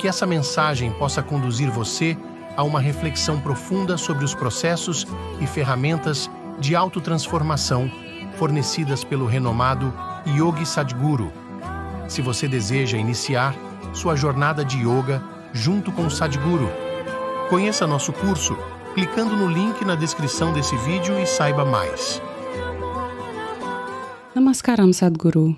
que essa mensagem possa conduzir você a uma reflexão profunda sobre os processos e ferramentas de autotransformação fornecidas pelo renomado Yogi Sadhguru. Se você deseja iniciar sua jornada de yoga junto com o Sadhguru, conheça nosso curso clicando no link na descrição desse vídeo e saiba mais. Namaskaram, Sadhguru.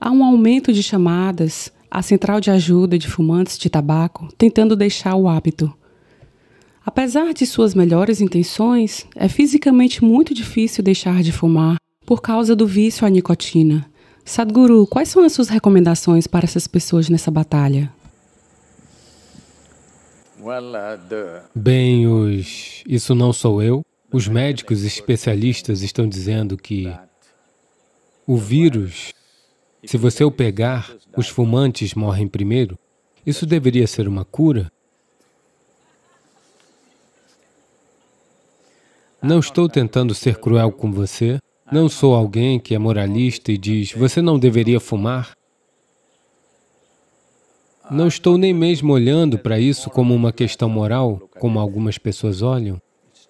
Há um aumento de chamadas a Central de Ajuda de Fumantes de Tabaco tentando deixar o hábito. Apesar de suas melhores intenções, é fisicamente muito difícil deixar de fumar por causa do vício à nicotina. Sadhguru, quais são as suas recomendações para essas pessoas nessa batalha? Bem, os isso não sou eu. Os médicos especialistas estão dizendo que o vírus se você o pegar, os fumantes morrem primeiro. Isso deveria ser uma cura? Não estou tentando ser cruel com você. Não sou alguém que é moralista e diz, você não deveria fumar. Não estou nem mesmo olhando para isso como uma questão moral, como algumas pessoas olham.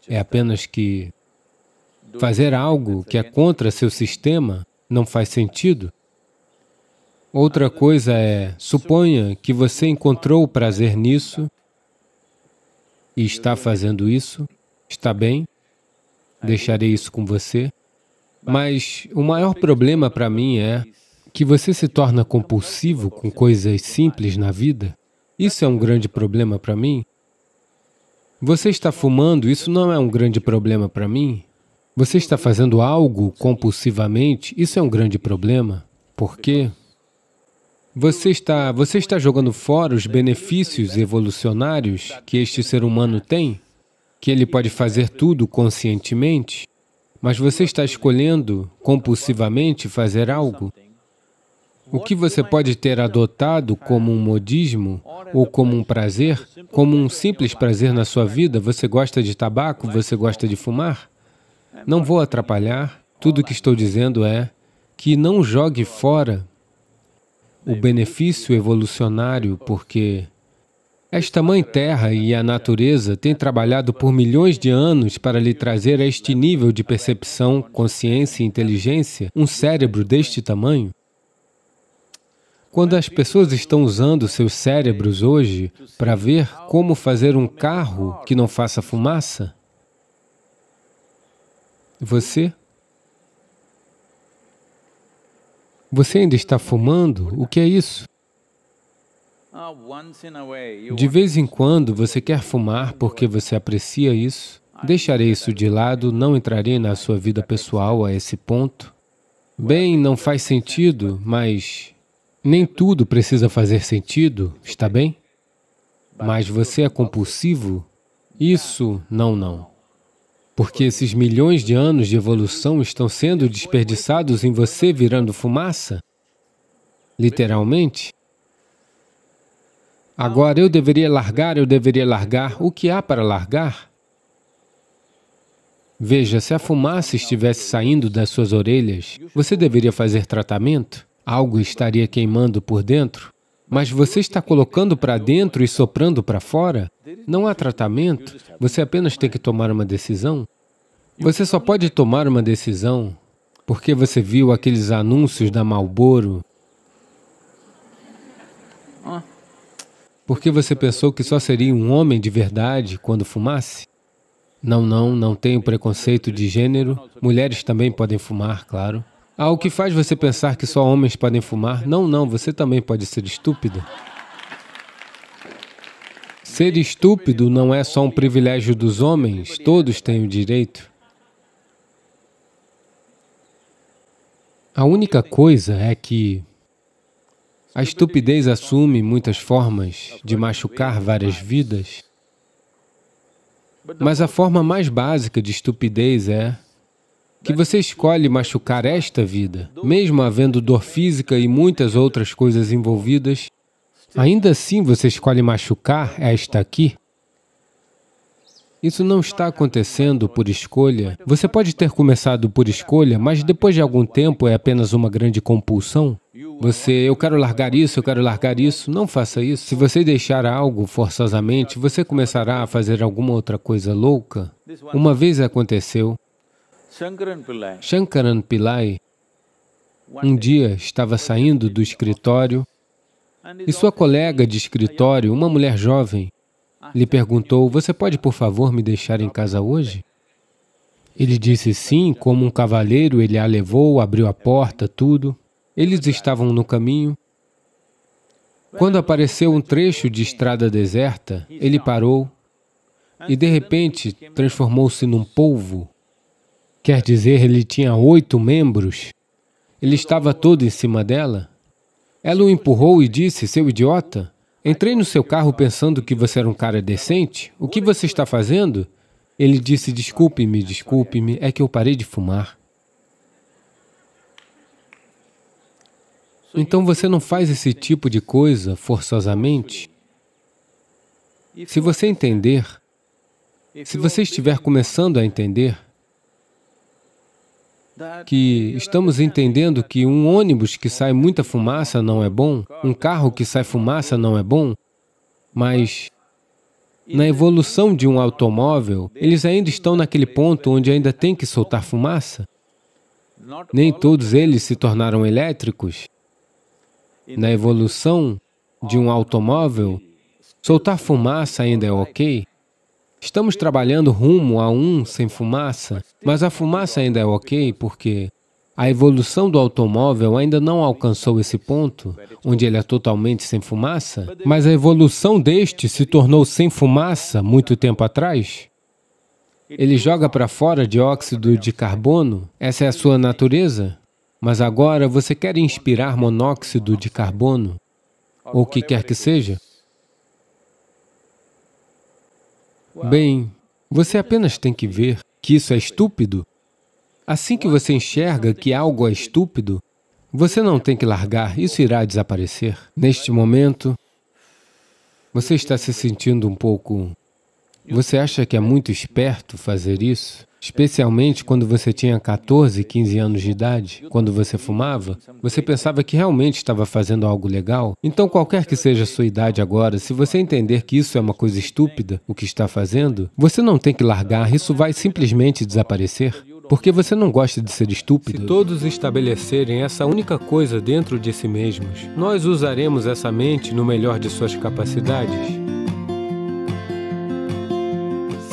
É apenas que fazer algo que é contra seu sistema não faz sentido. Outra coisa é, suponha que você encontrou o prazer nisso e está fazendo isso, está bem, deixarei isso com você. Mas o maior problema para mim é que você se torna compulsivo com coisas simples na vida. Isso é um grande problema para mim. Você está fumando, isso não é um grande problema para mim. Você está fazendo algo compulsivamente, isso é um grande problema. Por quê? Você está, você está jogando fora os benefícios evolucionários que este ser humano tem, que ele pode fazer tudo conscientemente, mas você está escolhendo compulsivamente fazer algo. O que você pode ter adotado como um modismo ou como um prazer, como um simples prazer na sua vida, você gosta de tabaco, você gosta de fumar? Não vou atrapalhar, tudo o que estou dizendo é que não jogue fora o benefício evolucionário, porque esta Mãe Terra e a natureza têm trabalhado por milhões de anos para lhe trazer a este nível de percepção, consciência e inteligência um cérebro deste tamanho. Quando as pessoas estão usando seus cérebros hoje para ver como fazer um carro que não faça fumaça, você Você ainda está fumando? O que é isso? Ah, de vez em quando você quer fumar porque você aprecia isso. Deixarei isso de lado, não entrarei na sua vida pessoal a esse ponto. Bem, não faz sentido, mas nem tudo precisa fazer sentido, está bem? Mas você é compulsivo? Isso, não, não. Porque esses milhões de anos de evolução estão sendo desperdiçados em você virando fumaça? Literalmente? Agora eu deveria largar, eu deveria largar. O que há para largar? Veja, se a fumaça estivesse saindo das suas orelhas, você deveria fazer tratamento? Algo estaria queimando por dentro? mas você está colocando para dentro e soprando para fora, não há tratamento, você apenas tem que tomar uma decisão. Você só pode tomar uma decisão porque você viu aqueles anúncios da Marlboro, porque você pensou que só seria um homem de verdade quando fumasse. Não, não, não tenho preconceito de gênero. Mulheres também podem fumar, claro. Há ah, o que faz você pensar que só homens podem fumar? Não, não, você também pode ser estúpido. Ser estúpido não é só um privilégio dos homens, todos têm o direito. A única coisa é que a estupidez assume muitas formas de machucar várias vidas, mas a forma mais básica de estupidez é que você escolhe machucar esta vida, mesmo havendo dor física e muitas outras coisas envolvidas, ainda assim você escolhe machucar esta aqui? Isso não está acontecendo por escolha. Você pode ter começado por escolha, mas depois de algum tempo é apenas uma grande compulsão. Você, eu quero largar isso, eu quero largar isso. Não faça isso. Se você deixar algo forçosamente, você começará a fazer alguma outra coisa louca. Uma vez aconteceu, Shankaran Pillai um dia estava saindo do escritório e sua colega de escritório, uma mulher jovem, lhe perguntou: Você pode, por favor, me deixar em casa hoje? Ele disse sim, como um cavalheiro, ele a levou, abriu a porta, tudo. Eles estavam no caminho. Quando apareceu um trecho de estrada deserta, ele parou e, de repente, transformou-se num polvo Quer dizer, ele tinha oito membros? Ele estava todo em cima dela? Ela o empurrou e disse: Seu idiota, entrei no seu carro pensando que você era um cara decente. O que você está fazendo? Ele disse: Desculpe-me, desculpe-me, é que eu parei de fumar. Então você não faz esse tipo de coisa forçosamente? Se você entender, se você estiver começando a entender, que estamos entendendo que um ônibus que sai muita fumaça não é bom, um carro que sai fumaça não é bom, mas na evolução de um automóvel, eles ainda estão naquele ponto onde ainda tem que soltar fumaça. Nem todos eles se tornaram elétricos. Na evolução de um automóvel, soltar fumaça ainda é ok, Estamos trabalhando rumo a um sem fumaça, mas a fumaça ainda é ok porque a evolução do automóvel ainda não alcançou esse ponto, onde ele é totalmente sem fumaça, mas a evolução deste se tornou sem fumaça muito tempo atrás. Ele joga para fora dióxido de carbono, essa é a sua natureza, mas agora você quer inspirar monóxido de carbono, ou o que quer que seja, Bem, você apenas tem que ver que isso é estúpido. Assim que você enxerga que algo é estúpido, você não tem que largar, isso irá desaparecer. Neste momento, você está se sentindo um pouco... Você acha que é muito esperto fazer isso? Especialmente quando você tinha 14, 15 anos de idade, quando você fumava, você pensava que realmente estava fazendo algo legal. Então, qualquer que seja a sua idade agora, se você entender que isso é uma coisa estúpida, o que está fazendo, você não tem que largar, isso vai simplesmente desaparecer. Porque você não gosta de ser estúpido? Se todos estabelecerem essa única coisa dentro de si mesmos, nós usaremos essa mente no melhor de suas capacidades.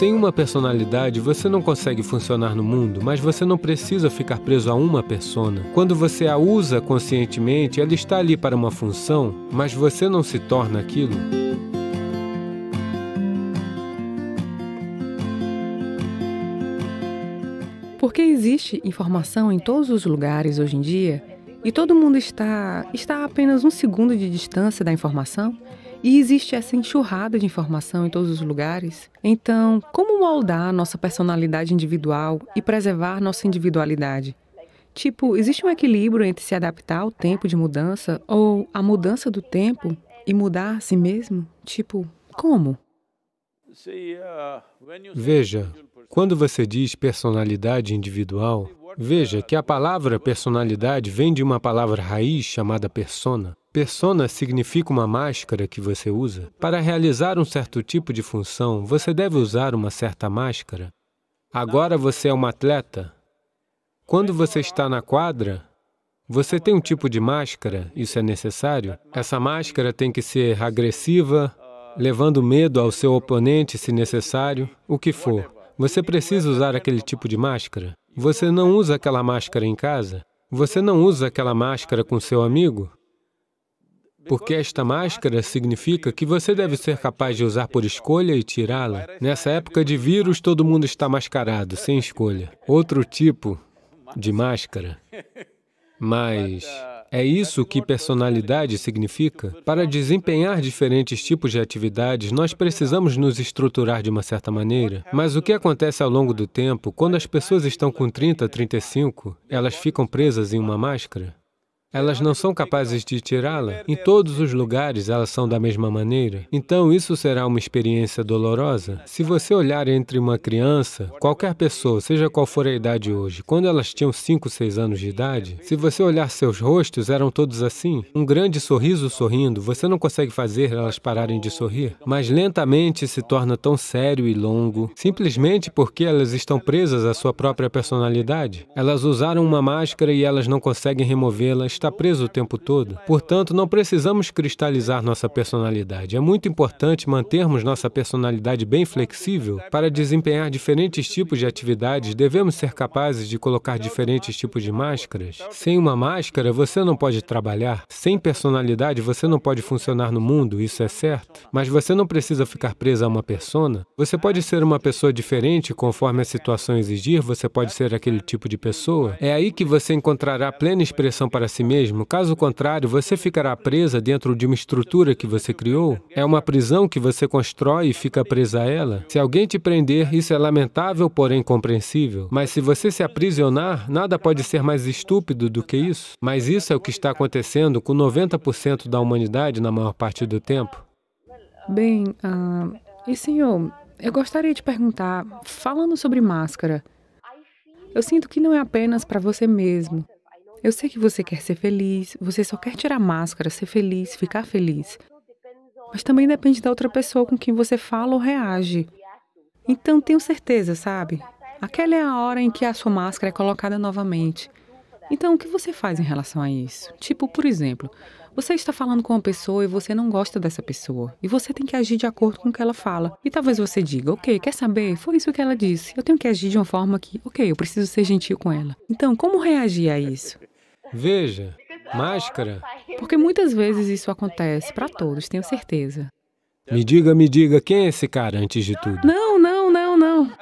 Sem uma personalidade, você não consegue funcionar no mundo, mas você não precisa ficar preso a uma persona. Quando você a usa conscientemente, ela está ali para uma função, mas você não se torna aquilo. Porque existe informação em todos os lugares hoje em dia e todo mundo está, está a apenas um segundo de distância da informação, e existe essa enxurrada de informação em todos os lugares. Então, como moldar nossa personalidade individual e preservar nossa individualidade? Tipo, existe um equilíbrio entre se adaptar ao tempo de mudança ou a mudança do tempo e mudar a si mesmo? Tipo, como? Veja, quando você diz personalidade individual, veja que a palavra personalidade vem de uma palavra raiz chamada persona. Persona significa uma máscara que você usa. Para realizar um certo tipo de função, você deve usar uma certa máscara. Agora você é um atleta. Quando você está na quadra, você tem um tipo de máscara, isso é necessário. Essa máscara tem que ser agressiva, levando medo ao seu oponente, se necessário, o que for. Você precisa usar aquele tipo de máscara. Você não usa aquela máscara em casa. Você não usa aquela máscara com seu amigo porque esta máscara significa que você deve ser capaz de usar por escolha e tirá-la. Nessa época de vírus, todo mundo está mascarado, sem escolha. Outro tipo de máscara. Mas é isso que personalidade significa? Para desempenhar diferentes tipos de atividades, nós precisamos nos estruturar de uma certa maneira. Mas o que acontece ao longo do tempo, quando as pessoas estão com 30, 35, elas ficam presas em uma máscara? Elas não são capazes de tirá-la. Em todos os lugares elas são da mesma maneira. Então isso será uma experiência dolorosa. Se você olhar entre uma criança, qualquer pessoa, seja qual for a idade hoje, quando elas tinham 5, 6 anos de idade, se você olhar seus rostos, eram todos assim. Um grande sorriso sorrindo, você não consegue fazer elas pararem de sorrir. Mas lentamente se torna tão sério e longo, simplesmente porque elas estão presas à sua própria personalidade. Elas usaram uma máscara e elas não conseguem removê-las está preso o tempo todo. Portanto, não precisamos cristalizar nossa personalidade. É muito importante mantermos nossa personalidade bem flexível. Para desempenhar diferentes tipos de atividades, devemos ser capazes de colocar diferentes tipos de máscaras. Sem uma máscara, você não pode trabalhar. Sem personalidade, você não pode funcionar no mundo, isso é certo. Mas você não precisa ficar preso a uma persona. Você pode ser uma pessoa diferente conforme a situação exigir, você pode ser aquele tipo de pessoa. É aí que você encontrará plena expressão para si mesmo mesmo. Caso contrário, você ficará presa dentro de uma estrutura que você criou. É uma prisão que você constrói e fica presa a ela. Se alguém te prender, isso é lamentável, porém compreensível. Mas se você se aprisionar, nada pode ser mais estúpido do que isso. Mas isso é o que está acontecendo com 90% da humanidade na maior parte do tempo. Bem, uh, e senhor, eu gostaria de perguntar, falando sobre máscara, eu sinto que não é apenas para você mesmo, eu sei que você quer ser feliz, você só quer tirar máscara, ser feliz, ficar feliz. Mas também depende da outra pessoa com quem você fala ou reage. Então tenho certeza, sabe? Aquela é a hora em que a sua máscara é colocada novamente. Então, o que você faz em relação a isso? Tipo, por exemplo, você está falando com uma pessoa e você não gosta dessa pessoa. E você tem que agir de acordo com o que ela fala. E talvez você diga, ok, quer saber? Foi isso que ela disse. Eu tenho que agir de uma forma que, ok, eu preciso ser gentil com ela. Então, como reagir a isso? Veja, máscara. Porque muitas vezes isso acontece para todos, tenho certeza. Me diga, me diga, quem é esse cara antes de tudo? Não, não, não, não.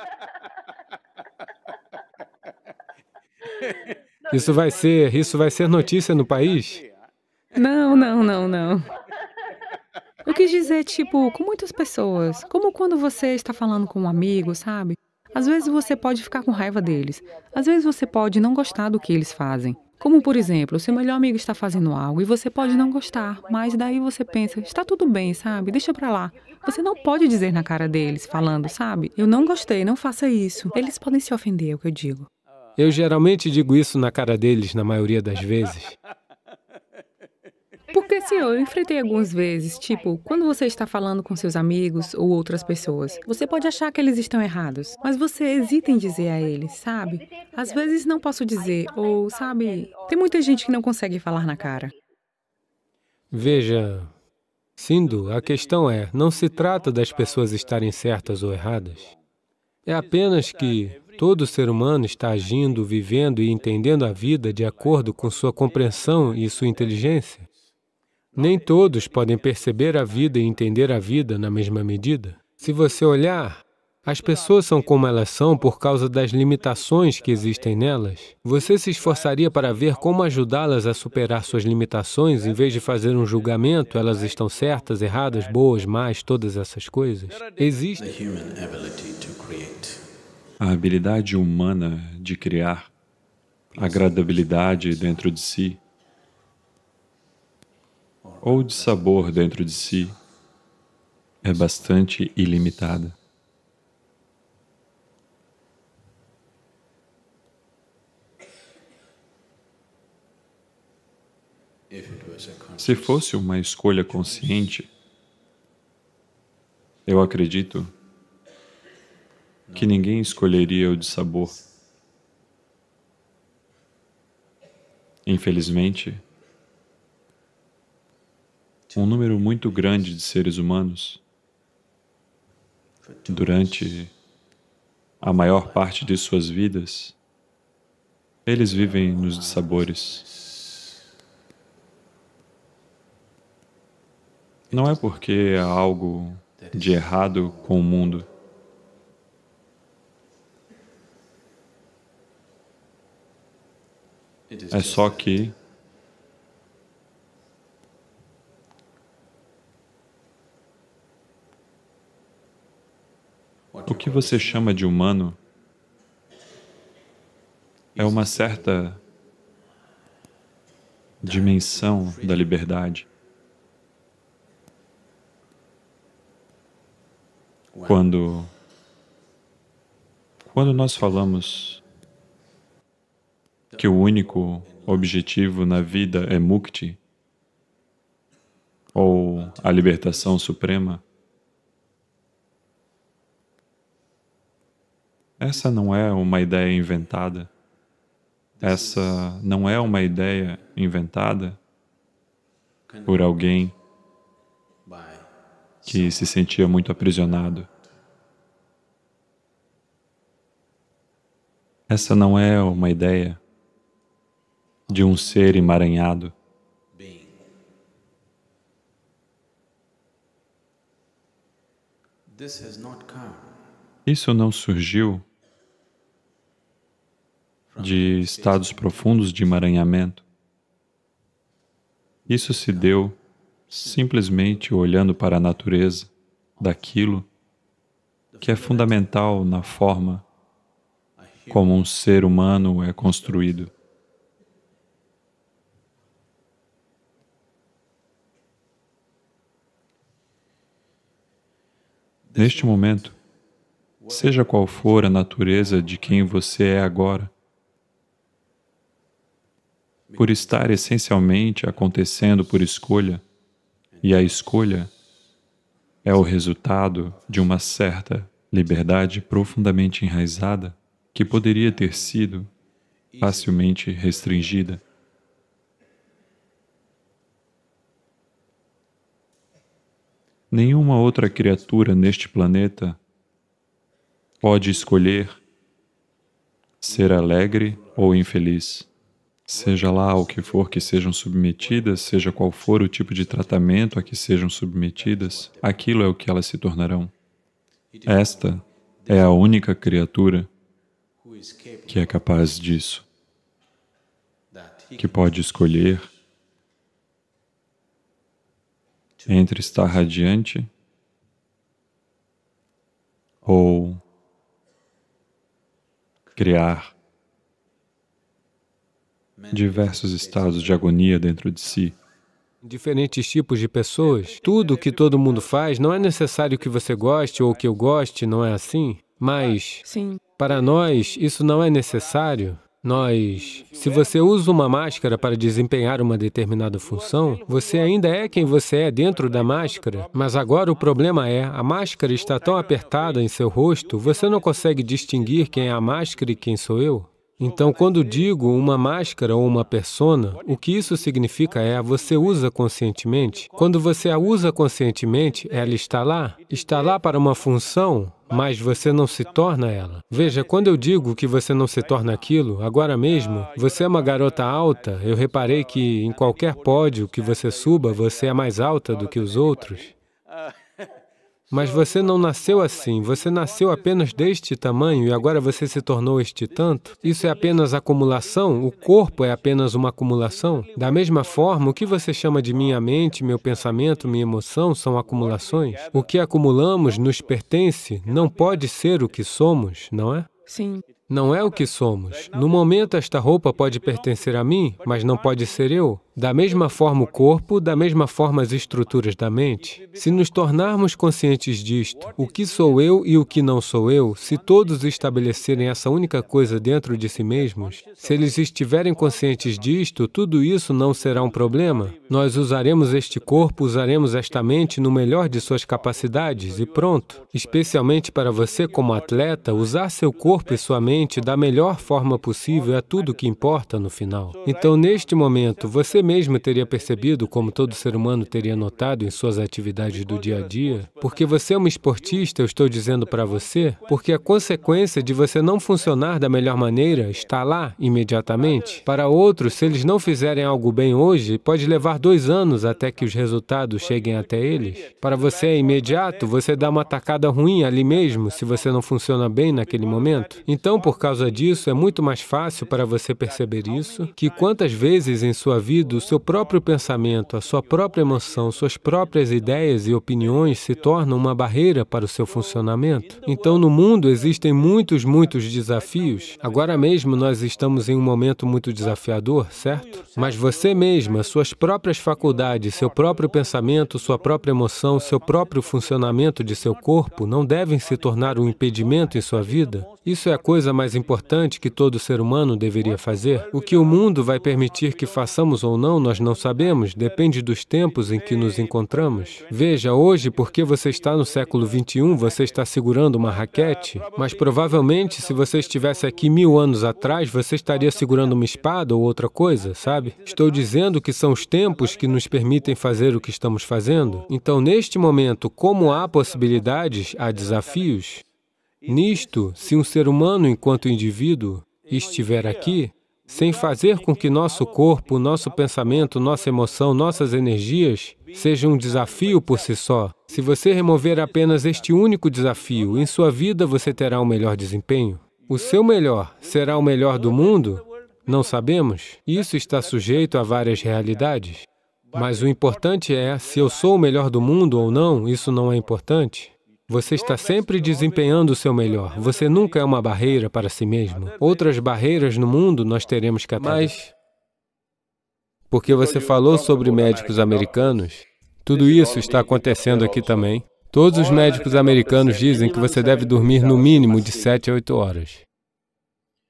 Isso vai ser, isso vai ser notícia no país? Não, não, não, não. Eu quis dizer, tipo, com muitas pessoas, como quando você está falando com um amigo, sabe? Às vezes você pode ficar com raiva deles, às vezes você pode não gostar do que eles fazem. Como, por exemplo, seu melhor amigo está fazendo algo e você pode não gostar, mas daí você pensa, está tudo bem, sabe? Deixa para lá. Você não pode dizer na cara deles, falando, sabe? Eu não gostei, não faça isso. Eles podem se ofender, é o que eu digo. Eu geralmente digo isso na cara deles, na maioria das vezes. Porque eu enfrentei algumas vezes, tipo, quando você está falando com seus amigos ou outras pessoas, você pode achar que eles estão errados, mas você hesita em dizer a eles, sabe? Às vezes não posso dizer, ou sabe, tem muita gente que não consegue falar na cara. Veja, Sindhu, a questão é, não se trata das pessoas estarem certas ou erradas. É apenas que todo ser humano está agindo, vivendo e entendendo a vida de acordo com sua compreensão e sua inteligência. Nem todos podem perceber a vida e entender a vida na mesma medida. Se você olhar, as pessoas são como elas são por causa das limitações que existem nelas. Você se esforçaria para ver como ajudá-las a superar suas limitações em vez de fazer um julgamento, elas estão certas, erradas, boas, más, todas essas coisas? Existe. A habilidade humana de criar agradabilidade dentro de si ou de sabor dentro de si é bastante ilimitada. Se fosse uma escolha consciente, eu acredito que ninguém escolheria o de sabor. Infelizmente, um número muito grande de seres humanos durante a maior parte de suas vidas, eles vivem nos dissabores. Não é porque há algo de errado com o mundo. É só que O que você chama de humano é uma certa dimensão da liberdade. Quando, quando nós falamos que o único objetivo na vida é mukti, ou a libertação suprema, Essa não é uma ideia inventada. Essa não é uma ideia inventada por alguém que se sentia muito aprisionado. Essa não é uma ideia de um ser emaranhado. Isso não surgiu de estados profundos de emaranhamento. Isso se deu simplesmente olhando para a natureza daquilo que é fundamental na forma como um ser humano é construído. Neste momento, seja qual for a natureza de quem você é agora, por estar essencialmente acontecendo por escolha, e a escolha é o resultado de uma certa liberdade profundamente enraizada que poderia ter sido facilmente restringida. Nenhuma outra criatura neste planeta pode escolher ser alegre ou infeliz seja lá o que for que sejam submetidas, seja qual for o tipo de tratamento a que sejam submetidas, aquilo é o que elas se tornarão. Esta é a única criatura que é capaz disso, que pode escolher entre estar radiante ou criar diversos estados de agonia dentro de si. Diferentes tipos de pessoas. Tudo que todo mundo faz, não é necessário que você goste ou que eu goste, não é assim? Mas, Sim. para nós, isso não é necessário. Nós, se você usa uma máscara para desempenhar uma determinada função, você ainda é quem você é dentro da máscara, mas agora o problema é, a máscara está tão apertada em seu rosto, você não consegue distinguir quem é a máscara e quem sou eu. Então, quando digo uma máscara ou uma persona, o que isso significa é você usa conscientemente. Quando você a usa conscientemente, ela está lá. Está lá para uma função, mas você não se torna ela. Veja, quando eu digo que você não se torna aquilo, agora mesmo, você é uma garota alta, eu reparei que em qualquer pódio que você suba, você é mais alta do que os outros. Mas você não nasceu assim, você nasceu apenas deste tamanho e agora você se tornou este tanto. Isso é apenas acumulação? O corpo é apenas uma acumulação? Da mesma forma, o que você chama de minha mente, meu pensamento, minha emoção são acumulações. O que acumulamos nos pertence, não pode ser o que somos, não é? Sim. Não é o que somos. No momento, esta roupa pode pertencer a mim, mas não pode ser eu. Da mesma forma o corpo, da mesma forma as estruturas da mente. Se nos tornarmos conscientes disto, o que sou eu e o que não sou eu, se todos estabelecerem essa única coisa dentro de si mesmos, se eles estiverem conscientes disto, tudo isso não será um problema. Nós usaremos este corpo, usaremos esta mente no melhor de suas capacidades e pronto. Especialmente para você como atleta, usar seu corpo e sua mente da melhor forma possível é tudo que importa no final. Então, neste momento, você mesmo teria percebido, como todo ser humano teria notado em suas atividades do dia a dia, porque você é um esportista, eu estou dizendo para você, porque a consequência de você não funcionar da melhor maneira está lá imediatamente. Para outros, se eles não fizerem algo bem hoje, pode levar dois anos até que os resultados cheguem até eles. Para você é imediato, você dá uma tacada ruim ali mesmo, se você não funciona bem naquele momento. Então, por causa disso, é muito mais fácil para você perceber isso, que quantas vezes em sua vida o seu próprio pensamento, a sua própria emoção, suas próprias ideias e opiniões se tornam uma barreira para o seu funcionamento. Então, no mundo existem muitos, muitos desafios. Agora mesmo nós estamos em um momento muito desafiador, certo? Mas você mesma, suas próprias faculdades, seu próprio pensamento, sua própria emoção, seu próprio funcionamento de seu corpo não devem se tornar um impedimento em sua vida. Isso é a coisa mais importante que todo ser humano deveria fazer. O que o mundo vai permitir que façamos ou não, nós não sabemos, depende dos tempos em que nos encontramos. Veja, hoje, porque você está no século XXI, você está segurando uma raquete, mas provavelmente, se você estivesse aqui mil anos atrás, você estaria segurando uma espada ou outra coisa, sabe? Estou dizendo que são os tempos que nos permitem fazer o que estamos fazendo. Então, neste momento, como há possibilidades, há desafios. Nisto, se um ser humano, enquanto indivíduo, estiver aqui, sem fazer com que nosso corpo, nosso pensamento, nossa emoção, nossas energias sejam um desafio por si só. Se você remover apenas este único desafio, em sua vida você terá um melhor desempenho. O seu melhor será o melhor do mundo? Não sabemos. Isso está sujeito a várias realidades. Mas o importante é, se eu sou o melhor do mundo ou não, isso não é importante. Você está sempre desempenhando o seu melhor. Você nunca é uma barreira para si mesmo. Outras barreiras no mundo nós teremos que atacar. Mas, porque você falou sobre médicos americanos, tudo isso está acontecendo aqui também. Todos os médicos americanos dizem que você deve dormir no mínimo de 7 a 8 horas.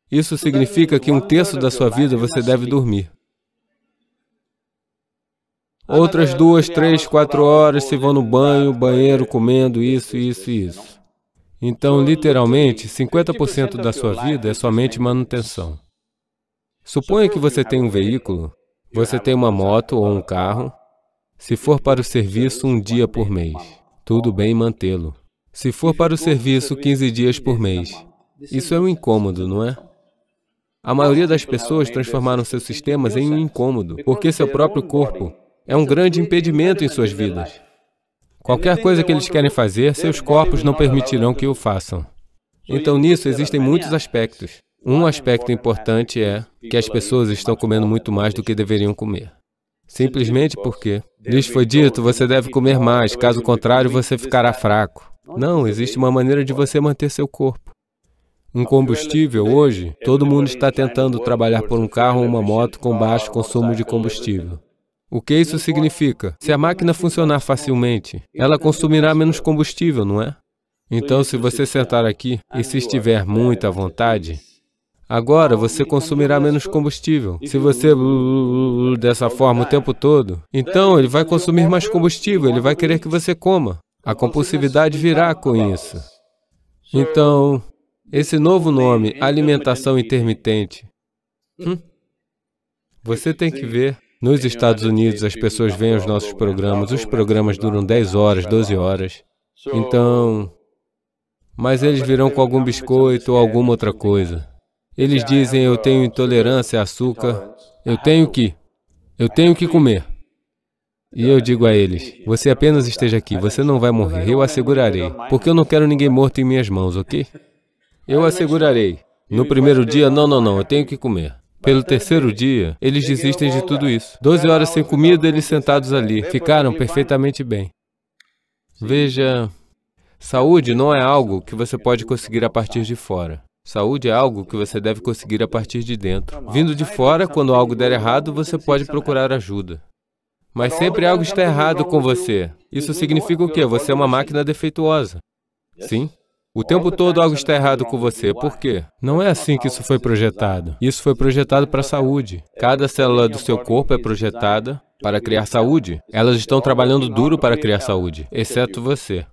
Isso significa que um terço da sua vida você deve dormir. Ah, Outras duas, três, quatro horas se vão no banho, banheiro, né? comendo isso, isso e isso. Então, literalmente, 50% tipo, da sua vida é né? somente manutenção. Suponha que você tem um veículo, você tem uma moto ou um carro. Se for para o serviço um dia por mês, tudo bem mantê-lo. Se for para o serviço 15 dias por mês, isso é um incômodo, não é? A maioria das pessoas transformaram seus sistemas em um incômodo, porque seu próprio corpo é um grande impedimento em suas vidas. Qualquer coisa que eles querem fazer, seus corpos não permitirão que o façam. Então, nisso existem muitos aspectos. Um aspecto importante é que as pessoas estão comendo muito mais do que deveriam comer. Simplesmente porque lhes foi dito, você deve comer mais, caso contrário, você ficará fraco. Não, existe uma maneira de você manter seu corpo. Um é combustível, hoje, é todo mundo é está tentando trabalhar por um carro ou uma moto com baixo consumo de combustível. O que isso significa? Se a máquina funcionar facilmente, ela consumirá menos combustível, não é? Então, se você sentar aqui e se estiver muito à vontade, agora você consumirá menos combustível. Se você dessa forma o tempo todo, então ele vai consumir mais combustível, ele vai querer que você coma. A compulsividade virá com isso. Então, esse novo nome, alimentação intermitente, hum, você tem que ver nos Estados Unidos, as pessoas veem os nossos programas, os programas duram 10 horas, 12 horas. Então, mas eles virão com algum biscoito ou alguma outra coisa. Eles dizem, eu tenho intolerância a açúcar, eu tenho que, eu tenho que comer. E eu digo a eles, você apenas esteja aqui, você não vai morrer, eu assegurarei, porque eu não quero ninguém morto em minhas mãos, ok? Eu assegurarei. No primeiro dia, não, não, não, eu tenho que comer. Pelo terceiro dia, eles desistem de tudo isso. Doze horas sem comida, eles sentados ali. Ficaram perfeitamente bem. Veja, saúde não é algo que você pode conseguir a partir de fora. Saúde é algo que você deve conseguir a partir de dentro. Vindo de fora, quando algo der errado, você pode procurar ajuda. Mas sempre algo está errado com você. Isso significa o quê? Você é uma máquina defeituosa. Sim? O tempo todo algo é está errado com você. Por quê? Não é assim que isso foi projetado. Isso foi projetado para é, a saúde. Cada célula do seu corpo é projetada para criar saúde. Elas estão trabalhando duro para criar é saúde, exceto você.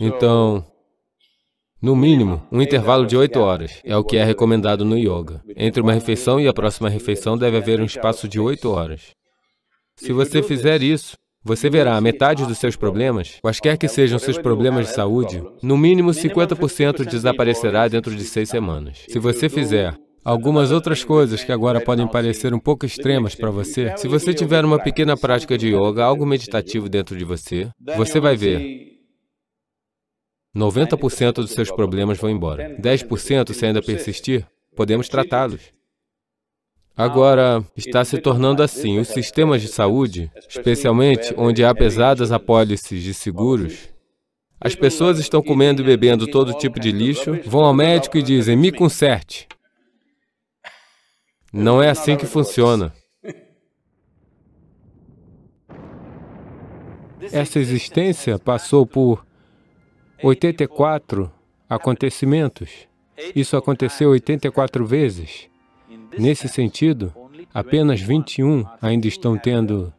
Então, então no então, mínimo, um intervalo de 8 horas é o que é recomendado no yoga. Entre uma refeição e a próxima refeição deve haver um espaço de 8 horas. Se você fizer isso, você verá metade dos seus problemas, quaisquer que sejam seus problemas de saúde, no mínimo 50% desaparecerá dentro de seis semanas. Se você fizer Algumas outras coisas que agora podem parecer um pouco extremas para você, se você tiver uma pequena prática de yoga, algo meditativo dentro de você, você vai ver 90% dos seus problemas vão embora. 10% se ainda persistir, podemos tratá-los. Agora, ah, está se tornando assim. Os sistemas de saúde, especialmente é onde há pesadas né? apólices de seguros, as pessoas estão comendo e bebendo todo tipo de lixo, vão ao médico e dizem, me conserte. Não é assim que funciona. Essa existência passou por 84 acontecimentos. Isso aconteceu 84 vezes. Nesse sentido, apenas 21 ainda estão tendo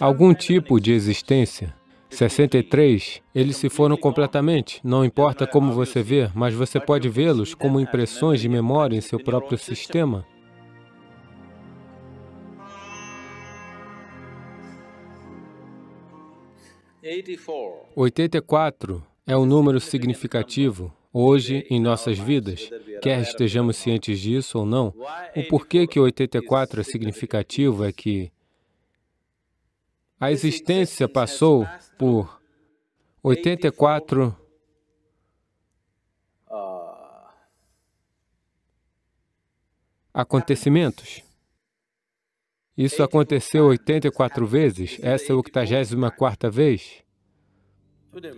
algum tipo de existência. 63, eles se foram completamente. Não importa como você vê, mas você pode vê-los como impressões de memória em seu próprio sistema. Oitenta e quatro é um número significativo hoje em nossas vidas, quer estejamos cientes disso ou não. O porquê que 84 é significativo é que a existência passou por 84 acontecimentos. Isso aconteceu 84 vezes, essa é a 84 vez.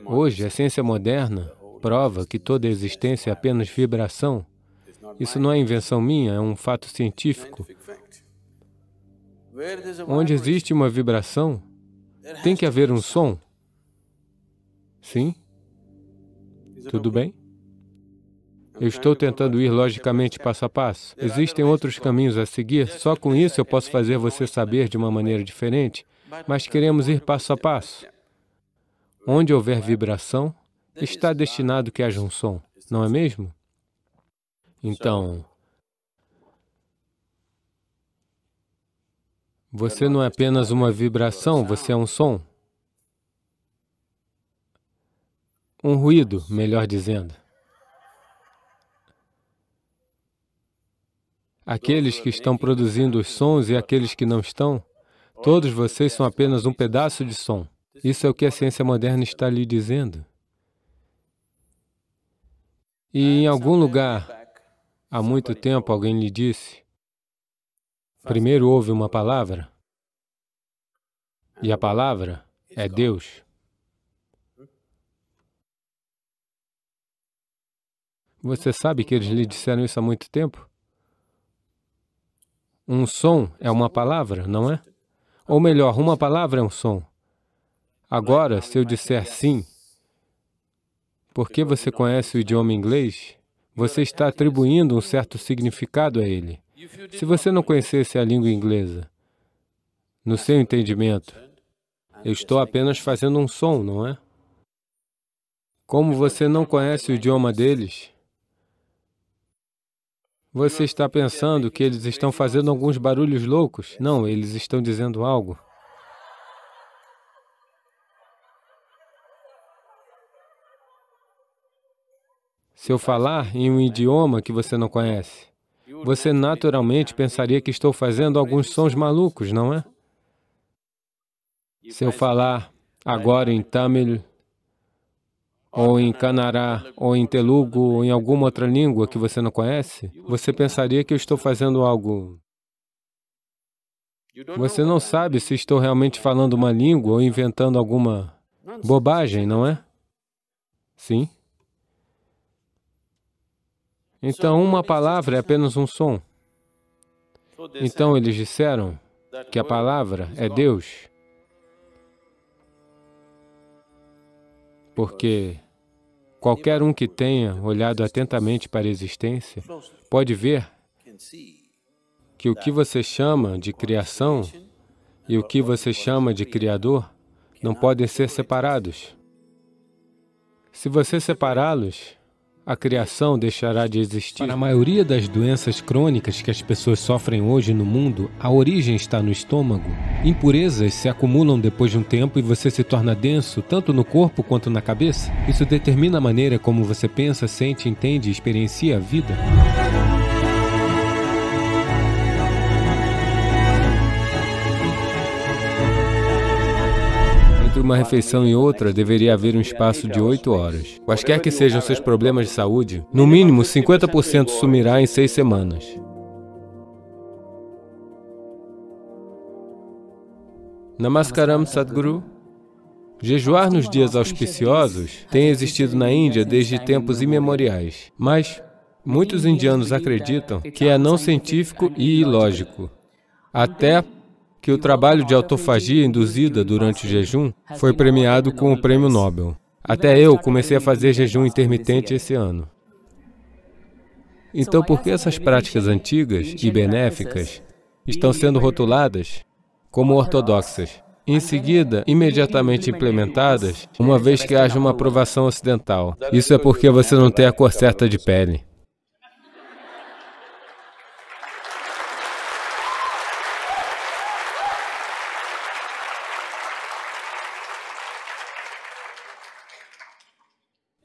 Hoje, a ciência moderna prova que toda a existência é apenas vibração. Isso não é invenção minha, é um fato científico. Onde existe uma vibração, tem que haver um som. Sim? Tudo bem? Eu estou tentando ir logicamente passo a passo. Existem outros caminhos a seguir, só com isso eu posso fazer você saber de uma maneira diferente, mas queremos ir passo a passo. Onde houver vibração, está destinado que haja um som, não é mesmo? Então, você não é apenas uma vibração, você é um som. Um ruído, melhor dizendo. Aqueles que estão produzindo os sons e aqueles que não estão, todos vocês são apenas um pedaço de som. Isso é o que a ciência moderna está lhe dizendo. E ah, em algum lugar, há muito tempo, alguém lhe disse, primeiro houve uma palavra, e a palavra é Deus. Você sabe que eles lhe disseram isso há muito tempo? Um som é uma palavra, não é? Ou melhor, uma palavra é um som. Agora, se eu disser sim, porque você conhece o idioma inglês, você está atribuindo um certo significado a ele. Se você não conhecesse a língua inglesa, no seu entendimento, eu estou apenas fazendo um som, não é? Como você não conhece o idioma deles, você está pensando que eles estão fazendo alguns barulhos loucos. Não, eles estão dizendo algo. Se eu falar em um idioma que você não conhece, você naturalmente pensaria que estou fazendo alguns sons malucos, não é? Se eu falar agora em Tamil, ou em Canará, ou em Telugu, ou em alguma outra língua que você não conhece, você pensaria que eu estou fazendo algo... Você não sabe se estou realmente falando uma língua ou inventando alguma bobagem, não é? Sim. Então, uma palavra é apenas um som. Então, eles disseram que a palavra é Deus. Porque qualquer um que tenha olhado atentamente para a existência pode ver que o que você chama de criação e o que você chama de Criador não podem ser separados. Se você separá-los, a criação deixará de existir. Para a maioria das doenças crônicas que as pessoas sofrem hoje no mundo, a origem está no estômago. Impurezas se acumulam depois de um tempo e você se torna denso, tanto no corpo quanto na cabeça. Isso determina a maneira como você pensa, sente, entende e experiencia a vida. uma refeição e outra, deveria haver um espaço de 8 horas. Quaisquer que sejam seus problemas de saúde, no mínimo 50% sumirá em 6 semanas. Namaskaram Sadhguru. Jejuar nos dias auspiciosos tem existido na Índia desde tempos imemoriais, mas muitos indianos acreditam que é não científico e ilógico. Até que o trabalho de autofagia induzida durante o jejum foi premiado com o Prêmio Nobel. Até eu comecei a fazer jejum intermitente esse ano. Então, por que essas práticas antigas e benéficas estão sendo rotuladas como ortodoxas? Em seguida, imediatamente implementadas, uma vez que haja uma aprovação ocidental. Isso é porque você não tem a cor certa de pele.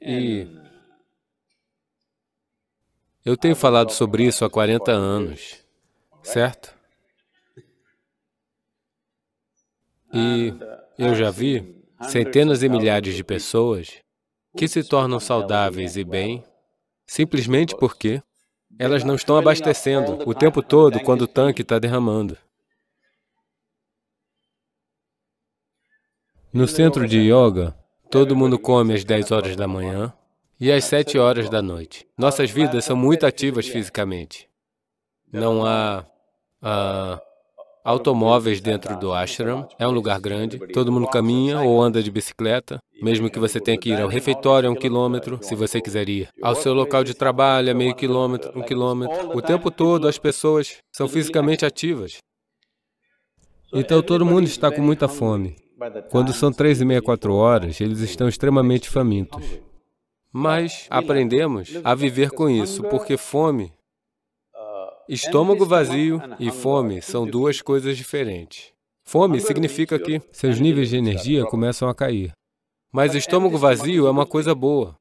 É, e né? eu tenho ah, falado sobre isso há 40 é anos, certo? E eu já vi assim, centenas e milhares de pessoas que se tornam saudáveis e bem simplesmente porque elas não estão abastecendo o tempo todo né, quando o tanque está derramando. No é centro de né? yoga, Todo mundo come às 10 horas da manhã e às 7 horas da noite. Nossas vidas são muito ativas fisicamente. Não há uh, automóveis dentro do ashram, é um lugar grande, todo mundo caminha ou anda de bicicleta, mesmo que você tenha que ir ao refeitório a um quilômetro, se você quiser ir, ao seu local de trabalho a meio quilômetro, um quilômetro. O tempo todo as pessoas são fisicamente ativas. Então todo mundo está com muita fome. Quando são três e meia, quatro horas, eles estão extremamente famintos. Mas aprendemos a viver com isso, porque fome, uh, estômago vazio e fome são duas coisas diferentes. Fome significa que seus níveis de energia começam a cair. Mas estômago vazio é uma coisa boa.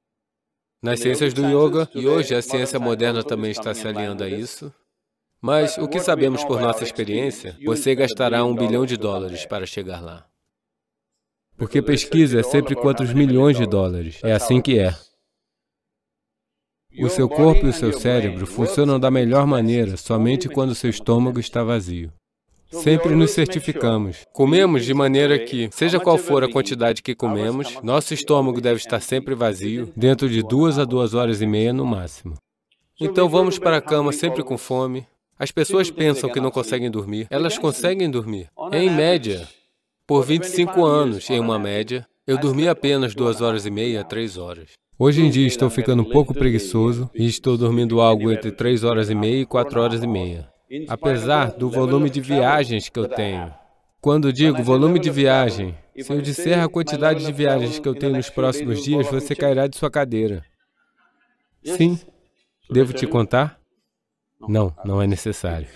Nas ciências do yoga, e hoje a ciência moderna também está se alinhando a isso, mas o que sabemos por nossa experiência, você gastará um bilhão de dólares para chegar lá. Porque pesquisa é, é sempre quantos milhões de dólares. É, é assim, assim que é. é. O seu corpo e o seu cérebro funcionam da melhor maneira somente quando seu estômago está vazio. Sempre nos certificamos. Comemos de maneira que, seja qual for a quantidade que comemos, nosso estômago deve estar sempre vazio, dentro de duas a duas horas e meia no máximo. Então vamos para a cama sempre com fome. As pessoas pensam que não conseguem dormir. Elas conseguem dormir. Em média, por 25 anos, em uma média, eu dormi apenas duas horas e meia a três horas. Hoje em dia estou ficando um pouco preguiçoso e estou dormindo algo entre 3 horas e meia e 4 horas e meia. Apesar do volume de viagens que eu tenho. Quando digo volume de viagem, se eu disser a quantidade de viagens que eu tenho nos próximos dias, você cairá de sua cadeira. Sim. Devo te contar? Não, não é necessário.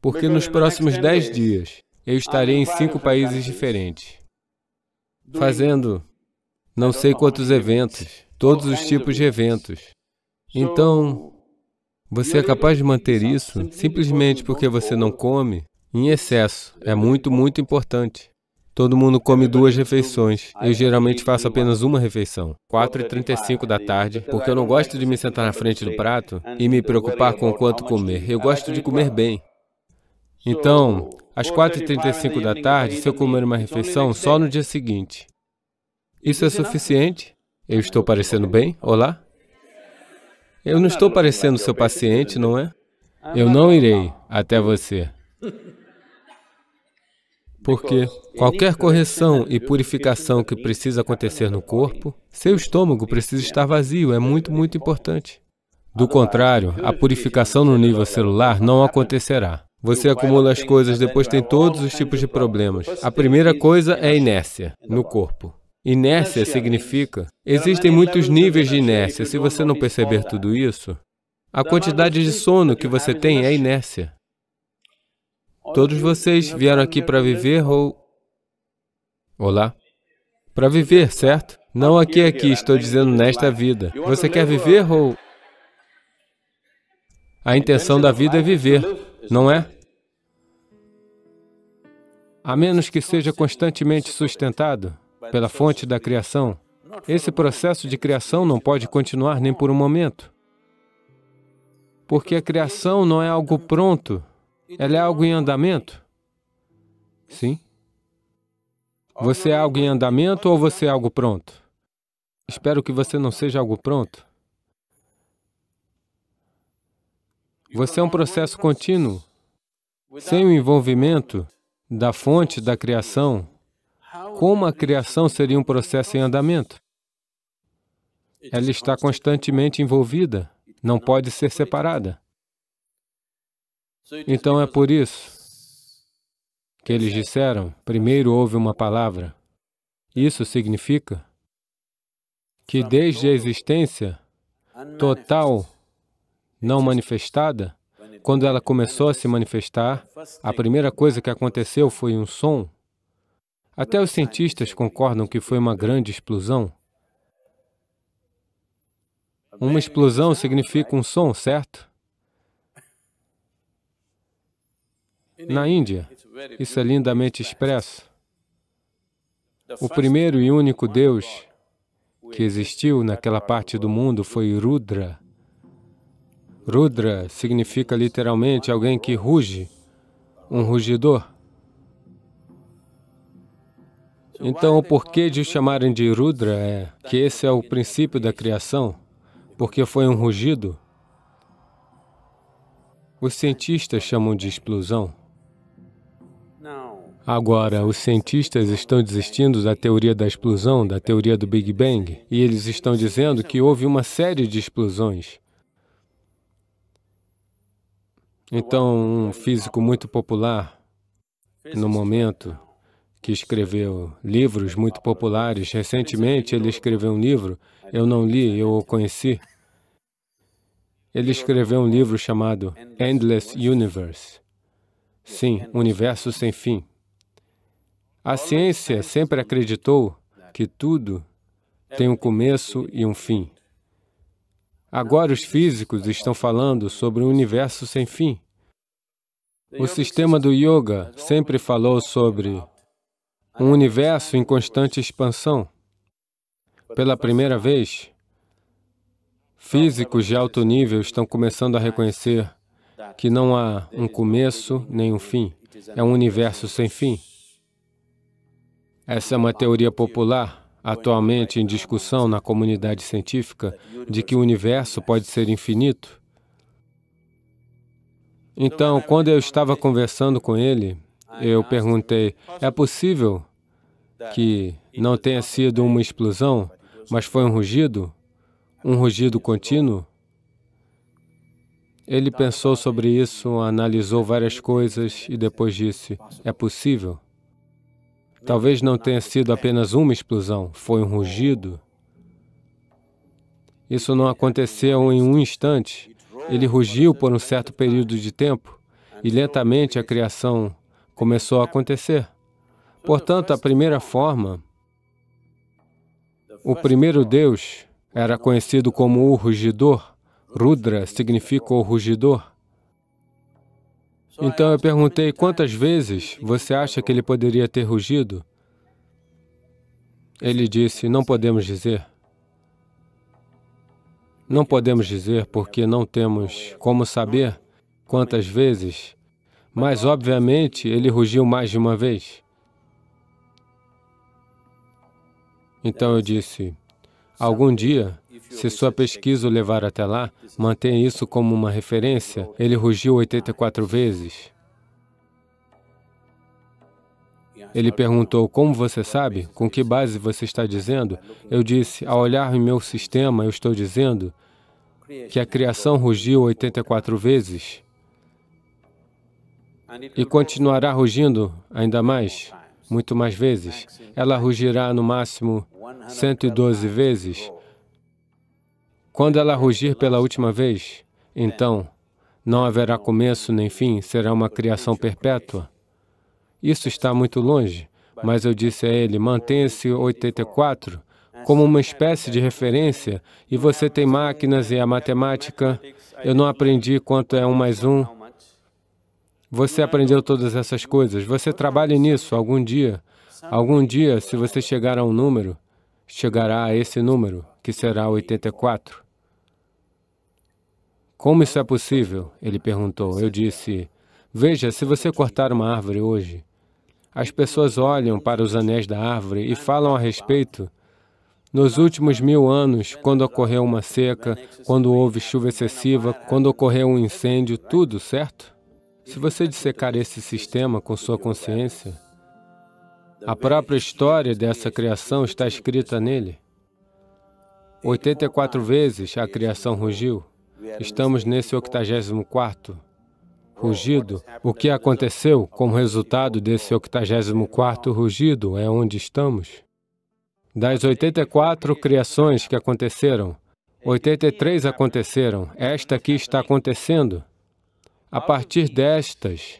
Porque nos próximos 10 dias, eu estarei em cinco países diferentes, fazendo não sei quantos eventos, todos os tipos de eventos. Então, você é capaz de manter isso simplesmente porque você não come em excesso. É muito, muito importante. Todo mundo come duas refeições. Eu geralmente faço apenas uma refeição, 4h35 da tarde, porque eu não gosto de me sentar na frente do prato e me preocupar com quanto comer. Eu gosto de comer bem. Então, às 4h35 da tarde, se eu comer uma refeição, só no dia seguinte. Isso é suficiente? Eu estou parecendo bem? Olá? Eu não estou parecendo seu paciente, não é? Ah, eu não irei até você. Porque qualquer correção e purificação que precisa acontecer no corpo, seu estômago precisa estar vazio, é muito, muito importante. Do contrário, a purificação no nível celular não acontecerá. Você acumula as coisas, depois tem todos os tipos de problemas. A primeira coisa é inércia no corpo. Inércia é significa... Existem muitos níveis de inércia. Se você não perceber tudo isso, a quantidade de sono que você tem é inércia. Todos vocês vieram aqui para viver ou... Olá? Para viver, certo? Não aqui, aqui, estou dizendo nesta vida. Você quer viver ou... A intenção da vida é viver, não é? a menos que seja constantemente sustentado pela fonte da criação, esse processo de criação não pode continuar nem por um momento. Porque a criação não é algo pronto, ela é algo em andamento. Sim? Você é algo em andamento ou você é algo pronto? Espero que você não seja algo pronto. Você é um processo contínuo. Sem o envolvimento, da fonte da criação, como a criação seria um processo em andamento? Ela está constantemente envolvida, não pode ser separada. Então é por isso que eles disseram, primeiro houve uma palavra. Isso significa que desde a existência total não manifestada, quando ela começou a se manifestar, a primeira coisa que aconteceu foi um som. Até os cientistas concordam que foi uma grande explosão. Uma explosão significa um som, certo? Na Índia, isso é lindamente expresso. O primeiro e único Deus que existiu naquela parte do mundo foi Rudra. Rudra significa literalmente alguém que ruge, um rugidor. Então, o porquê de o chamarem de Rudra é que esse é o princípio da criação, porque foi um rugido. Os cientistas chamam de explosão. Agora, os cientistas estão desistindo da teoria da explosão, da teoria do Big Bang, e eles estão dizendo que houve uma série de explosões. Então, um físico muito popular no momento que escreveu livros muito populares. Recentemente, ele escreveu um livro, eu não li, eu o conheci. Ele escreveu um livro chamado Endless Universe. Sim, Universo Sem Fim. A ciência sempre acreditou que tudo tem um começo e um fim. Agora os físicos estão falando sobre um universo sem fim. O sistema do yoga sempre falou sobre um universo em constante expansão. Pela primeira vez, físicos de alto nível estão começando a reconhecer que não há um começo nem um fim. É um universo sem fim. Essa é uma teoria popular, atualmente em discussão na comunidade científica de que o universo pode ser infinito. Então, quando eu estava conversando com ele, eu perguntei: é possível que não tenha sido uma explosão, mas foi um rugido? Um rugido contínuo? Ele pensou sobre isso, analisou várias coisas e depois disse: é possível. Talvez não tenha sido apenas uma explosão, foi um rugido. Isso não aconteceu em um instante. Ele rugiu por um certo período de tempo e lentamente a criação começou a acontecer. Portanto, a primeira forma, o primeiro Deus, era conhecido como o Rugidor. Rudra significa o rugidor. Então eu perguntei tá quantas vezes você acha tá que ele poderia ter rugido? Ele é disse, é não podemos dizer. Não podemos dizer porque não temos como saber quantas vezes, mas obviamente ele rugiu mais de uma vez. Então eu disse, algum dia se sua pesquisa o levar até lá, mantenha isso como uma referência. Ele rugiu 84 vezes. Ele perguntou, como você sabe? Com que base você está dizendo? Eu disse, ao olhar em meu sistema, eu estou dizendo que a criação rugiu 84 vezes e continuará rugindo ainda mais, muito mais vezes. Ela rugirá no máximo 112 vezes quando ela rugir pela última vez, então não haverá começo nem fim, será uma criação perpétua. Isso está muito longe, mas eu disse a ele, mantenha esse 84 como uma espécie de referência, e você tem máquinas e a matemática, eu não aprendi quanto é um mais um. Você aprendeu todas essas coisas, você trabalhe nisso algum dia. Algum dia, se você chegar a um número, chegará a esse número, que será 84. Como isso é possível? Ele perguntou. Eu disse, veja, se você cortar uma árvore hoje, as pessoas olham para os anéis da árvore e falam a respeito. Nos últimos mil anos, quando ocorreu uma seca, quando houve chuva excessiva, quando ocorreu um incêndio, tudo, certo? Se você dissecar esse sistema com sua consciência, a própria história dessa criação está escrita nele. 84 vezes a criação rugiu. Estamos nesse 84 rugido. O que aconteceu como resultado desse 84 rugido é onde estamos. Das 84 criações que aconteceram, 83 aconteceram. Esta aqui está acontecendo. A partir destas,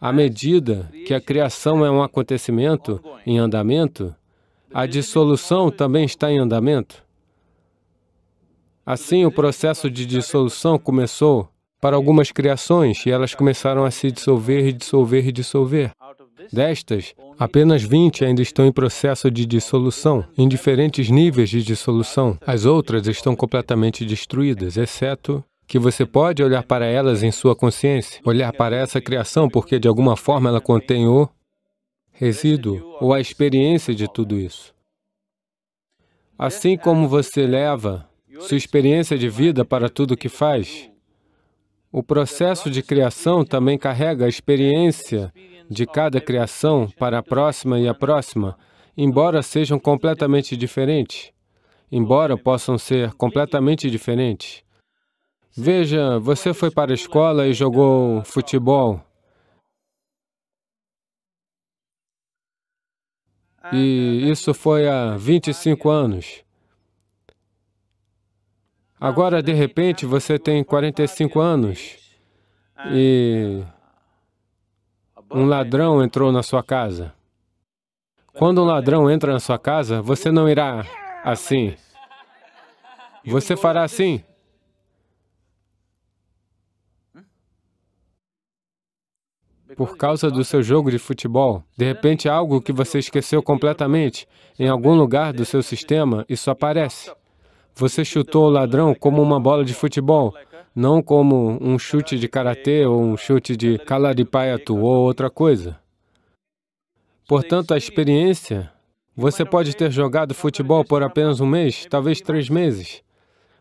à medida que a criação é um acontecimento em andamento, a dissolução também está em andamento. Assim, o processo de dissolução começou para algumas criações e elas começaram a se dissolver e dissolver e dissolver. Destas, apenas 20 ainda estão em processo de dissolução, em diferentes níveis de dissolução. As outras estão completamente destruídas, exceto que você pode olhar para elas em sua consciência, olhar para essa criação, porque de alguma forma ela contém o resíduo ou a experiência de tudo isso. Assim como você leva sua experiência de vida para tudo o que faz. O processo de criação também carrega a experiência de cada criação para a próxima e a próxima, embora sejam completamente diferentes, embora possam ser completamente diferentes. Veja, você foi para a escola e jogou futebol. E isso foi há 25 anos. Agora, de repente, você tem 45 anos e um ladrão entrou na sua casa. Quando um ladrão entra na sua casa, você não irá assim. Você fará assim. Por causa do seu jogo de futebol, de repente algo que você esqueceu completamente em algum lugar do seu sistema, isso aparece. Você chutou o ladrão como uma bola de futebol, não como um chute de karatê ou um chute de calaripaiatu ou outra coisa. Portanto, a experiência, você pode ter jogado futebol por apenas um mês, talvez três meses,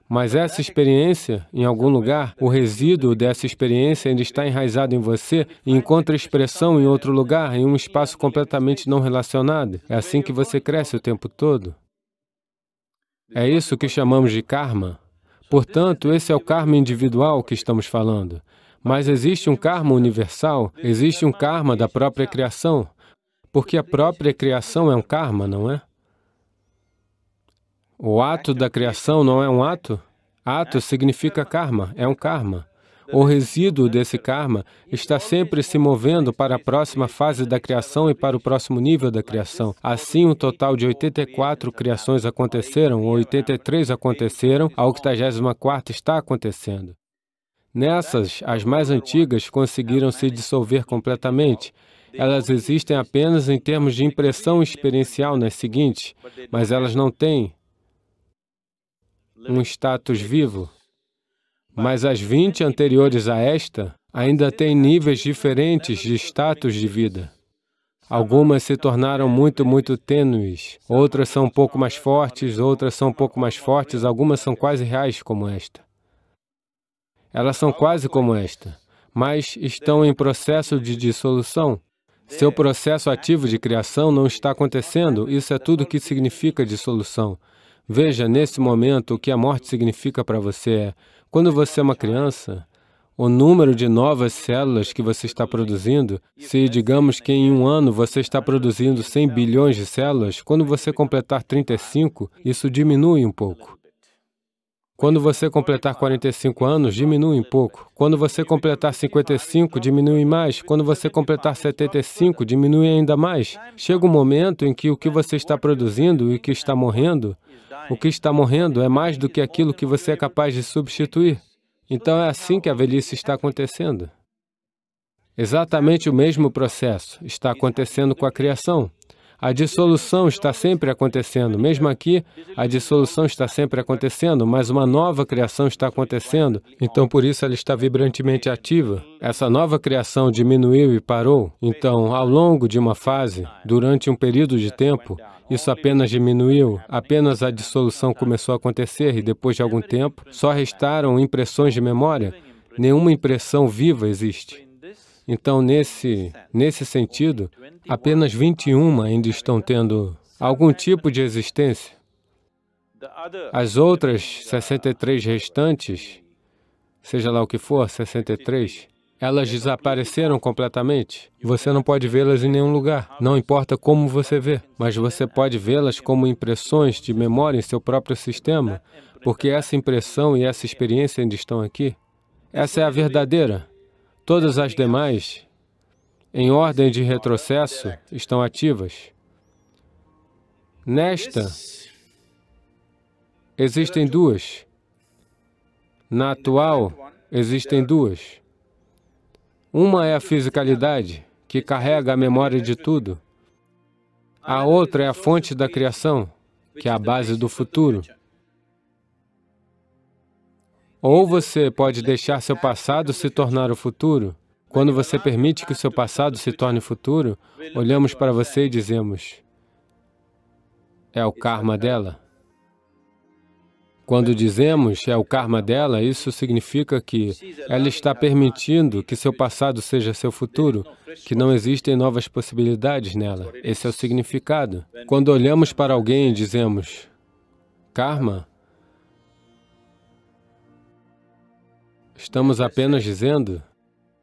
mas essa experiência, em algum lugar, o resíduo dessa experiência ainda está enraizado em você e encontra expressão em outro lugar, em um espaço completamente não relacionado. É assim que você cresce o tempo todo. É isso que chamamos de karma. Portanto, esse é o karma individual que estamos falando. Mas existe um karma universal, existe um karma da própria criação, porque a própria criação é um karma, não é? O ato da criação não é um ato? Ato significa karma, é um karma. O resíduo desse karma está sempre se movendo para a próxima fase da criação e para o próximo nível da criação. Assim, um total de 84 criações aconteceram, 83 aconteceram, a 84 está acontecendo. Nessas, as mais antigas conseguiram se dissolver completamente. Elas existem apenas em termos de impressão experiencial nas seguintes, mas elas não têm um status vivo. Mas as 20 anteriores a esta ainda têm níveis diferentes de status de vida. Algumas se tornaram muito, muito tênues, outras são um pouco mais fortes, outras são um pouco mais fortes, algumas são quase reais como esta. Elas são quase como esta, mas estão em processo de dissolução. Seu processo ativo de criação não está acontecendo, isso é tudo o que significa dissolução. Veja, nesse momento, o que a morte significa para você é quando você é uma criança, o número de novas células que você está produzindo, se digamos que em um ano você está produzindo 100 bilhões de células, quando você completar 35, isso diminui um pouco. Quando você completar 45 anos, diminui um pouco. Quando você completar 55, diminui mais. Quando você completar 75, diminui ainda mais. Chega um momento em que o que você está produzindo e o que está morrendo, o que está morrendo é mais do que aquilo que você é capaz de substituir. Então é assim que a velhice está acontecendo. Exatamente o mesmo processo está acontecendo com a criação. A dissolução está sempre acontecendo. Mesmo aqui, a dissolução está sempre acontecendo, mas uma nova criação está acontecendo. Então, por isso, ela está vibrantemente ativa. Essa nova criação diminuiu e parou. Então, ao longo de uma fase, durante um período de tempo, isso apenas diminuiu, apenas a dissolução começou a acontecer e depois de algum tempo, só restaram impressões de memória. Nenhuma impressão viva existe. Então, nesse, nesse sentido, apenas 21 ainda estão tendo algum tipo de existência. As outras 63 restantes, seja lá o que for, 63, elas desapareceram completamente. Você não pode vê-las em nenhum lugar, não importa como você vê, mas você pode vê-las como impressões de memória em seu próprio sistema, porque essa impressão e essa experiência ainda estão aqui. Essa é a verdadeira. Todas as demais, em ordem de retrocesso, estão ativas. Nesta, existem duas. Na atual, existem duas. Uma é a fisicalidade, que carrega a memória de tudo. A outra é a fonte da criação, que é a base do futuro. Ou você pode deixar seu passado se tornar o futuro. Quando você permite que o seu passado se torne o futuro, olhamos para você e dizemos, é o karma dela. Quando dizemos é o karma dela, isso significa que ela está permitindo que seu passado seja seu futuro, que não existem novas possibilidades nela. Esse é o significado. Quando olhamos para alguém e dizemos, karma Estamos apenas dizendo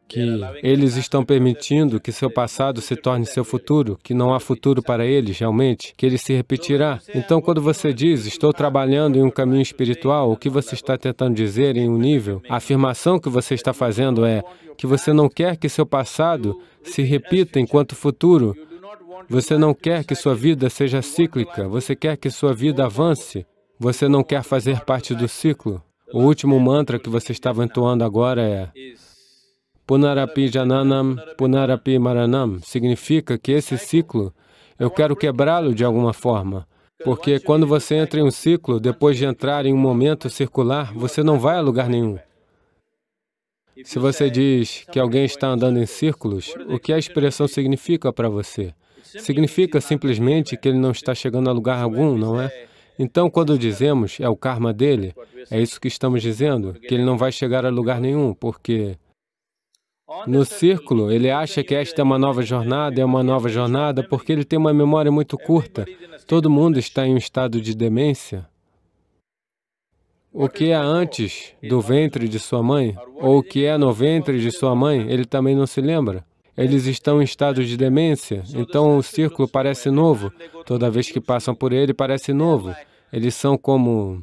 que eles estão né? permitindo que seu passado se torne seu futuro, que não há futuro para eles, realmente, que ele se repetirá. É então, quando você diz, estou tá, trabalhando em um caminho espiritual, o que você está tentando dizer em um nível? A afirmação que você está fazendo é que você não quer que seu passado se repita enquanto futuro. Você não quer que sua vida seja cíclica, você quer que sua vida avance. Você não quer fazer parte do ciclo. O último mantra que você estava entoando agora é Punarapi Jananam Punarapi Maranam. Significa que esse ciclo, eu quero quebrá-lo de alguma forma. Porque quando você entra em um ciclo, depois de entrar em um momento circular, você não vai a lugar nenhum. Se você diz que alguém está andando em círculos, o que a expressão significa para você? Significa simplesmente que ele não está chegando a lugar algum, não é? Então, quando dizemos é o karma dele, é isso que estamos dizendo, que ele não vai chegar a lugar nenhum, porque no círculo ele acha que esta é uma nova jornada, é uma nova jornada, porque ele tem uma memória muito curta. Todo mundo está em um estado de demência. O que é antes do ventre de sua mãe, ou o que é no ventre de sua mãe, ele também não se lembra. Eles estão em estado de demência, então o círculo parece novo. Toda vez que passam por ele, parece novo. Eles são como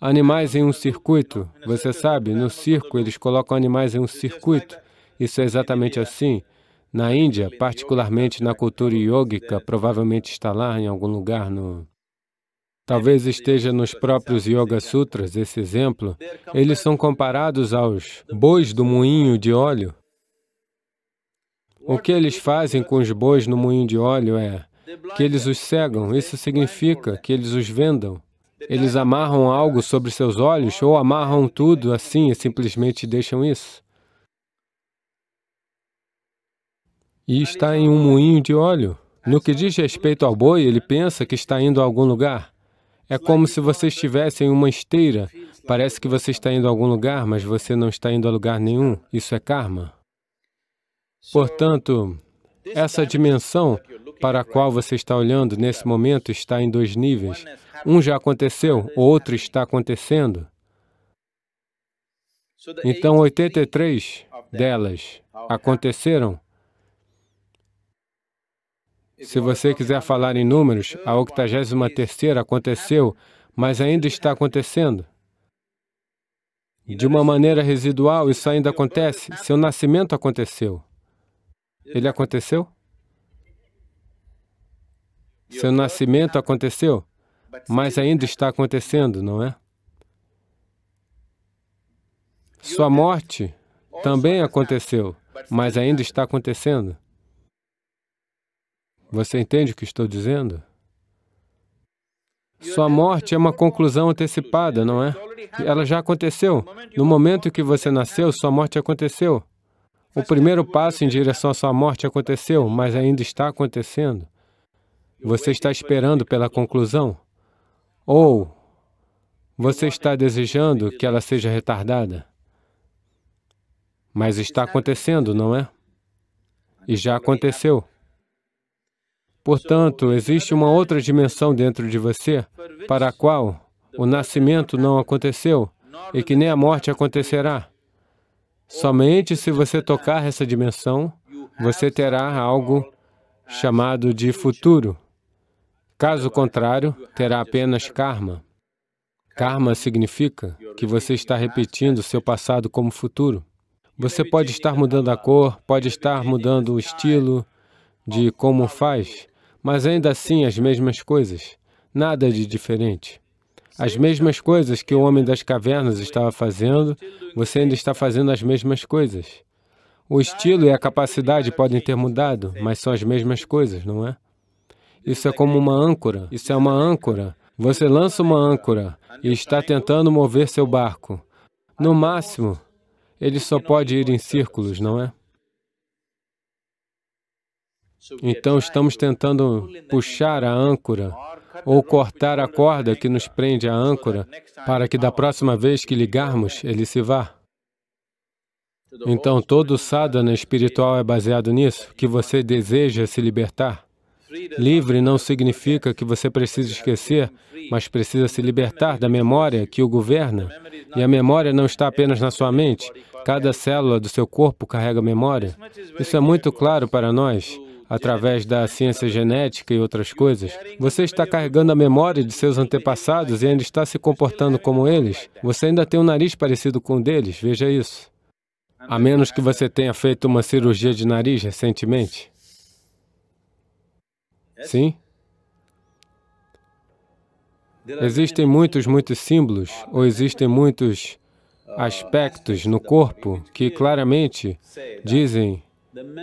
animais em um circuito. Você sabe, no circo eles colocam animais em um circuito. Isso é exatamente assim. Na Índia, particularmente na cultura yógica, provavelmente está lá em algum lugar no Talvez esteja nos próprios Yoga Sutras esse exemplo. Eles são comparados aos bois do moinho de óleo. O que eles fazem com os bois no moinho de óleo é que eles os cegam. Isso significa que eles os vendam. Eles amarram algo sobre seus olhos ou amarram tudo assim e simplesmente deixam isso. E está em um moinho de óleo. No que diz respeito ao boi, ele pensa que está indo a algum lugar. É como se você estivesse em uma esteira. Parece que você está indo a algum lugar, mas você não está indo a lugar nenhum. Isso é karma. Portanto, essa dimensão para a qual você está olhando nesse momento está em dois níveis. Um já aconteceu, o outro está acontecendo. Então, 83 delas aconteceram. Se você quiser falar em números, a 83 aconteceu, mas ainda está acontecendo. De uma maneira residual, isso ainda acontece. Seu nascimento aconteceu. Ele aconteceu? Seu nascimento aconteceu, mas ainda está acontecendo, não é? Sua morte também aconteceu, mas ainda está acontecendo. Você entende o que estou dizendo? Sua morte é uma conclusão antecipada, não é? Ela já aconteceu. No momento em que você nasceu, sua morte aconteceu. O primeiro passo em direção à sua morte aconteceu, mas ainda está acontecendo. Você está esperando pela conclusão? Ou você está desejando que ela seja retardada? Mas está acontecendo, não é? E já aconteceu. Portanto, existe uma outra dimensão dentro de você para a qual o nascimento não aconteceu e que nem a morte acontecerá. Somente se você tocar essa dimensão, você terá algo chamado de futuro. Caso contrário, terá apenas karma. Karma significa que você está repetindo seu passado como futuro. Você pode estar mudando a cor, pode estar mudando o estilo de como faz, mas ainda assim as mesmas coisas, nada de diferente. As mesmas coisas que o homem das cavernas estava fazendo, você ainda está fazendo as mesmas coisas. O estilo e a capacidade podem ter mudado, mas são as mesmas coisas, não é? Isso é como uma âncora. Isso é uma âncora. Você lança uma âncora e está tentando mover seu barco. No máximo, ele só pode ir em círculos, não é? Então estamos tentando puxar a âncora ou cortar a corda que nos prende à âncora para que da próxima vez que ligarmos, ele se vá. Então todo sadhana espiritual é baseado nisso, que você deseja se libertar. Livre não significa que você precisa esquecer, mas precisa se libertar da memória que o governa. E a memória não está apenas na sua mente. Cada célula do seu corpo carrega memória. Isso é muito claro para nós através da ciência genética e outras coisas. Você está carregando a memória de seus antepassados e ainda está se comportando como eles. Você ainda tem um nariz parecido com o deles, veja isso. A menos que você tenha feito uma cirurgia de nariz recentemente. É sim? Assim. Existem muitos, muitos símbolos, ah, ou existem é. muitos ah, aspectos no corpo que claramente dizem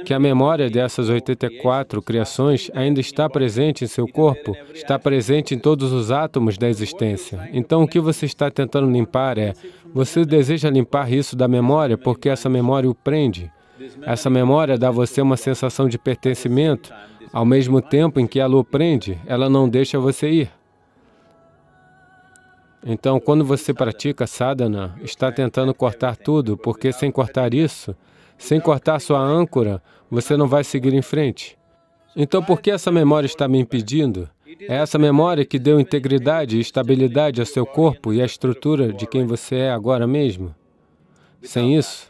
que a memória dessas 84 criações ainda está presente em seu corpo, está presente em todos os átomos da existência. Então, o que você está tentando limpar é, você deseja limpar isso da memória porque essa memória o prende. Essa memória dá a você uma sensação de pertencimento, ao mesmo tempo em que ela o prende, ela não deixa você ir. Então, quando você pratica sadhana, está tentando cortar tudo, porque sem cortar isso, sem cortar sua âncora, você não vai seguir em frente. Então, por que essa memória está me impedindo? É essa memória que deu integridade e estabilidade ao seu corpo e à estrutura de quem você é agora mesmo. Sem isso,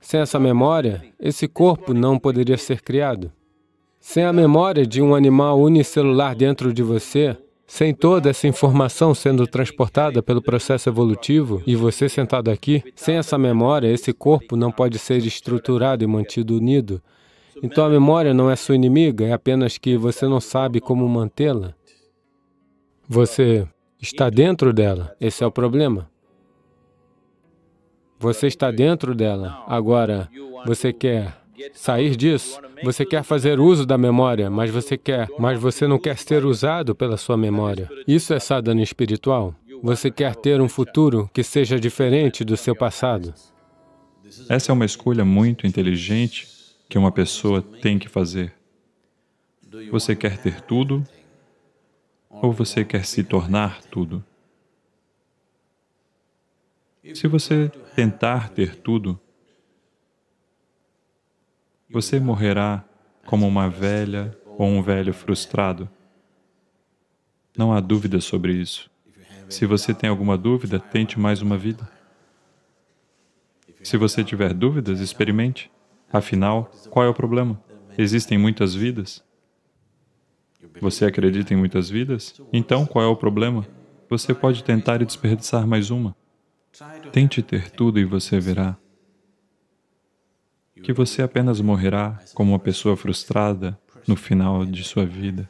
sem essa memória, esse corpo não poderia ser criado. Sem a memória de um animal unicelular dentro de você, sem toda essa informação sendo transportada pelo processo evolutivo e você sentado aqui, sem essa memória, esse corpo não pode ser estruturado e mantido unido. Então a memória não é sua inimiga, é apenas que você não sabe como mantê-la. Você está dentro dela, esse é o problema. Você está dentro dela. Agora, você quer sair disso, você quer fazer uso da memória, mas você quer, mas você não quer ser usado pela sua memória. Isso é sadhana espiritual. Você quer ter um futuro que seja diferente do seu passado. Essa é uma escolha muito inteligente que uma pessoa tem que fazer. Você quer ter tudo ou você quer se tornar tudo? Se você tentar ter tudo, você morrerá como uma velha ou um velho frustrado. Não há dúvida sobre isso. Se você tem alguma dúvida, tente mais uma vida. Se você tiver dúvidas, experimente. Afinal, qual é o problema? Existem muitas vidas. Você acredita em muitas vidas? Então, qual é o problema? Você pode tentar e desperdiçar mais uma. Tente ter tudo e você verá que você apenas morrerá como uma pessoa frustrada no final de sua vida.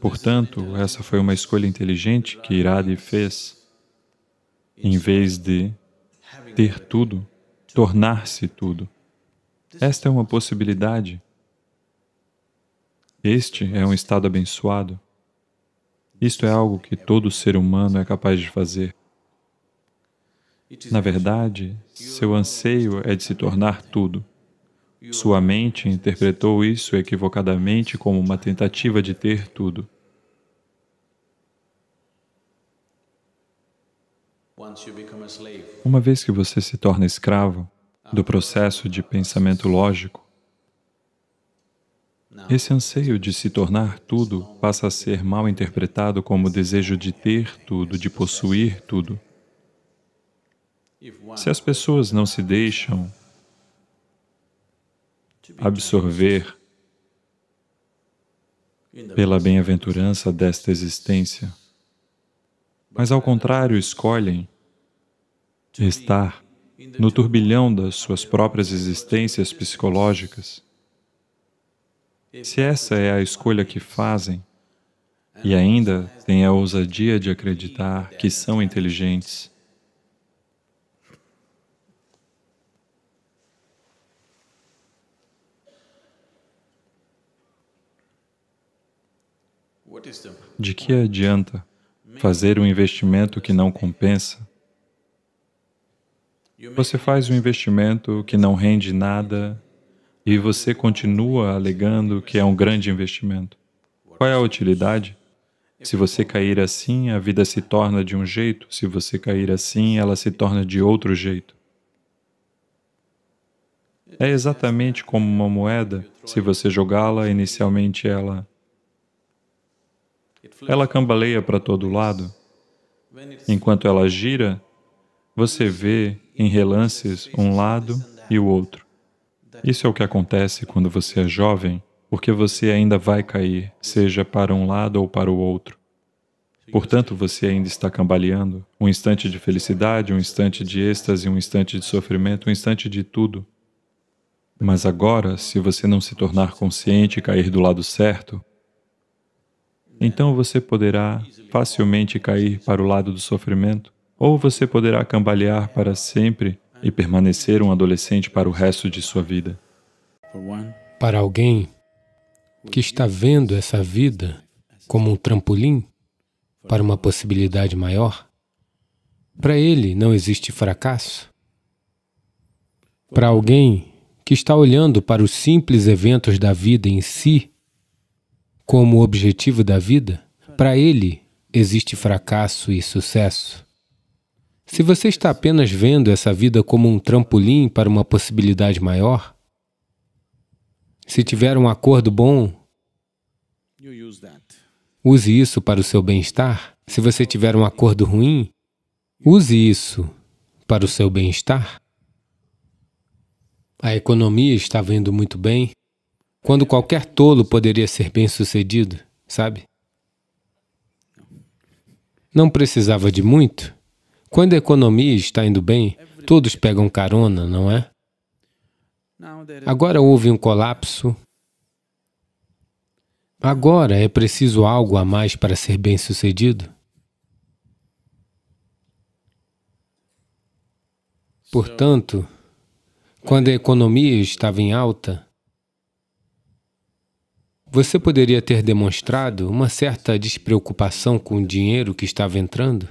Portanto, essa foi uma escolha inteligente que Iradi fez, em vez de ter tudo, tornar-se tudo. Esta é uma possibilidade. Este é um estado abençoado. Isto é algo que todo ser humano é capaz de fazer. Na verdade, seu anseio é de se tornar tudo. Sua mente interpretou isso equivocadamente como uma tentativa de ter tudo. Uma vez que você se torna escravo do processo de pensamento lógico, esse anseio de se tornar tudo passa a ser mal interpretado como desejo de ter tudo, de possuir tudo. Se as pessoas não se deixam absorver pela bem-aventurança desta existência, mas ao contrário escolhem estar no turbilhão das suas próprias existências psicológicas, se essa é a escolha que fazem e ainda têm a ousadia de acreditar que são inteligentes, De que adianta fazer um investimento que não compensa? Você faz um investimento que não rende nada e você continua alegando que é um grande investimento. Qual é a utilidade? Se você cair assim, a vida se torna de um jeito, se você cair assim, ela se torna de outro jeito. É exatamente como uma moeda, se você jogá-la, inicialmente ela ela cambaleia para todo lado. Enquanto ela gira, você vê em relances um lado e o outro. Isso é o que acontece quando você é jovem, porque você ainda vai cair, seja para um lado ou para o outro. Portanto, você ainda está cambaleando. Um instante de felicidade, um instante de êxtase, um instante de sofrimento, um instante de tudo. Mas agora, se você não se tornar consciente e cair do lado certo, então você poderá facilmente cair para o lado do sofrimento, ou você poderá cambalear para sempre e permanecer um adolescente para o resto de sua vida. Para alguém que está vendo essa vida como um trampolim para uma possibilidade maior, para ele não existe fracasso. Para alguém que está olhando para os simples eventos da vida em si como objetivo da vida, para ele existe fracasso e sucesso. Se você está apenas vendo essa vida como um trampolim para uma possibilidade maior, se tiver um acordo bom, use isso para o seu bem-estar. Se você tiver um acordo ruim, use isso para o seu bem-estar. A economia está vendo muito bem, quando qualquer tolo poderia ser bem-sucedido, sabe? Não precisava de muito. Quando a economia está indo bem, todos pegam carona, não é? Agora houve um colapso. Agora é preciso algo a mais para ser bem-sucedido? Portanto, quando a economia estava em alta, você poderia ter demonstrado uma certa despreocupação com o dinheiro que estava entrando?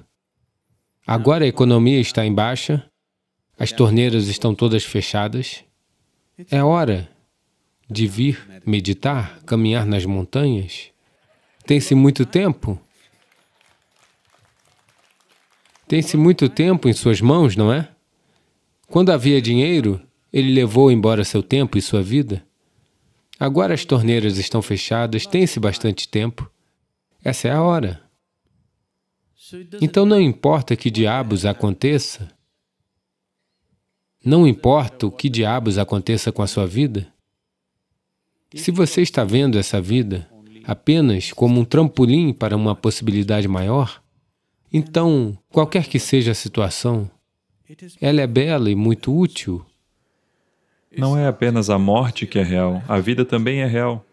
Agora a economia está em baixa, as torneiras estão todas fechadas. É hora de vir meditar, caminhar nas montanhas. Tem-se muito tempo. Tem-se muito tempo em suas mãos, não é? Quando havia dinheiro, ele levou embora seu tempo e sua vida. Agora as torneiras estão fechadas, tem-se bastante tempo. Essa é a hora. Então não importa que diabos aconteça, não importa o que diabos aconteça com a sua vida, se você está vendo essa vida apenas como um trampolim para uma possibilidade maior, então, qualquer que seja a situação, ela é bela e muito útil não é apenas a morte que é real, a vida também é real.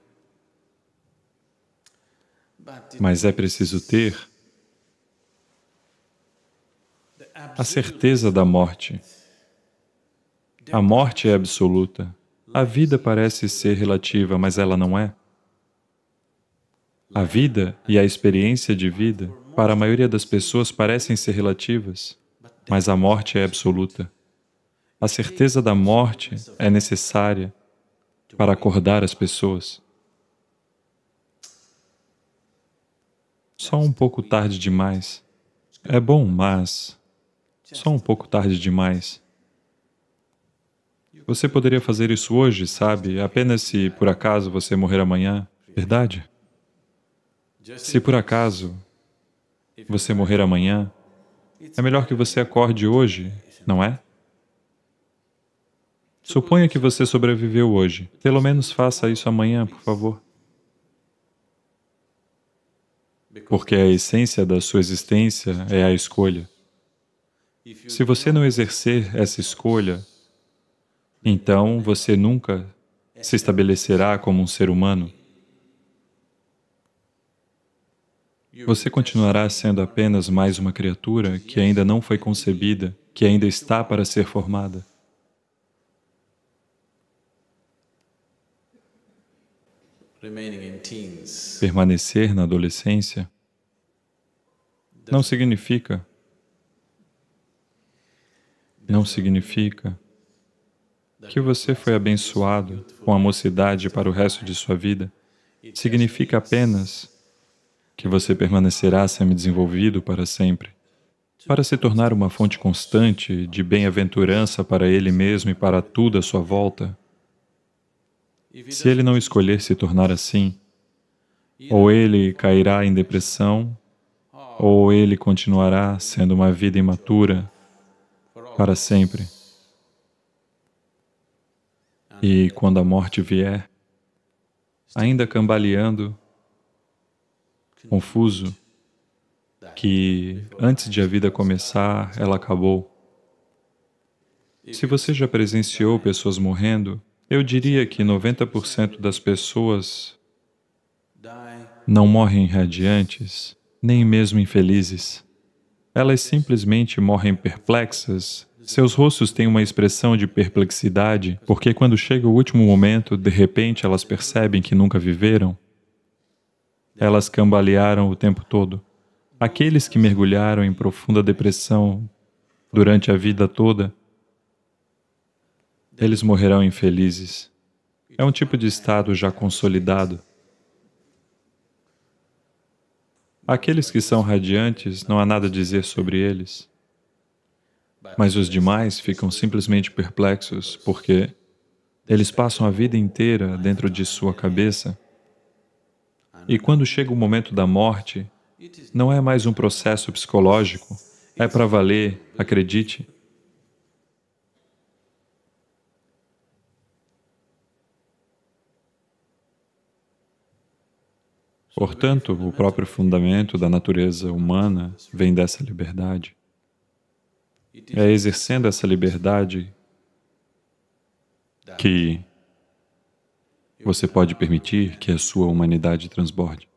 Mas é preciso ter a certeza da morte. A morte é absoluta. A vida parece ser relativa, mas ela não é. A vida e a experiência de vida, para a maioria das pessoas, parecem ser relativas, mas a morte é absoluta. A certeza da morte é necessária para acordar as pessoas. Só um pouco tarde demais. É bom, mas... Só um pouco tarde demais. Você poderia fazer isso hoje, sabe? Apenas se, por acaso, você morrer amanhã, verdade? Se por acaso você morrer amanhã, é melhor que você acorde hoje, não é? Suponha que você sobreviveu hoje. Pelo menos faça isso amanhã, por favor. Porque a essência da sua existência é a escolha. Se você não exercer essa escolha, então você nunca se estabelecerá como um ser humano. Você continuará sendo apenas mais uma criatura que ainda não foi concebida, que ainda está para ser formada. permanecer na adolescência não significa não significa que você foi abençoado com a mocidade para o resto de sua vida. Significa apenas que você permanecerá semi-desenvolvido para sempre, para se tornar uma fonte constante de bem-aventurança para ele mesmo e para tudo à sua volta. Se ele não escolher se tornar assim, ou ele cairá em depressão, oh. ou ele continuará sendo uma vida imatura para sempre. E quando a morte vier, ainda cambaleando, confuso, que antes de a vida começar, ela acabou. Se você já presenciou pessoas morrendo, eu diria que 90% das pessoas não morrem radiantes, nem mesmo infelizes. Elas simplesmente morrem perplexas. Seus rostos têm uma expressão de perplexidade, porque quando chega o último momento, de repente elas percebem que nunca viveram. Elas cambalearam o tempo todo. Aqueles que mergulharam em profunda depressão durante a vida toda eles morrerão infelizes. É um tipo de estado já consolidado. Aqueles que são radiantes, não há nada a dizer sobre eles. Mas os demais ficam simplesmente perplexos, porque eles passam a vida inteira dentro de sua cabeça. E quando chega o momento da morte, não é mais um processo psicológico, é para valer, acredite. Portanto, o próprio fundamento da natureza humana vem dessa liberdade. É exercendo essa liberdade que você pode permitir que a sua humanidade transborde.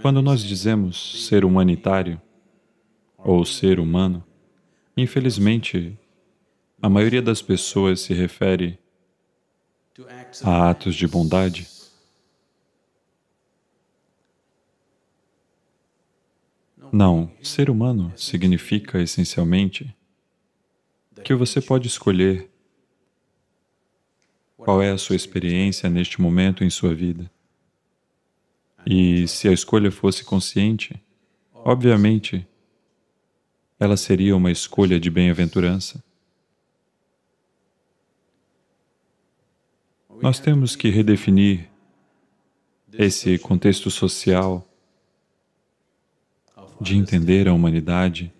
Quando nós dizemos ser humanitário ou ser humano, infelizmente, a maioria das pessoas se refere a atos de bondade Não, ser humano significa essencialmente que você pode escolher qual é a sua experiência neste momento em sua vida. E se a escolha fosse consciente, obviamente, ela seria uma escolha de bem-aventurança. Nós temos que redefinir esse contexto social de entender a humanidade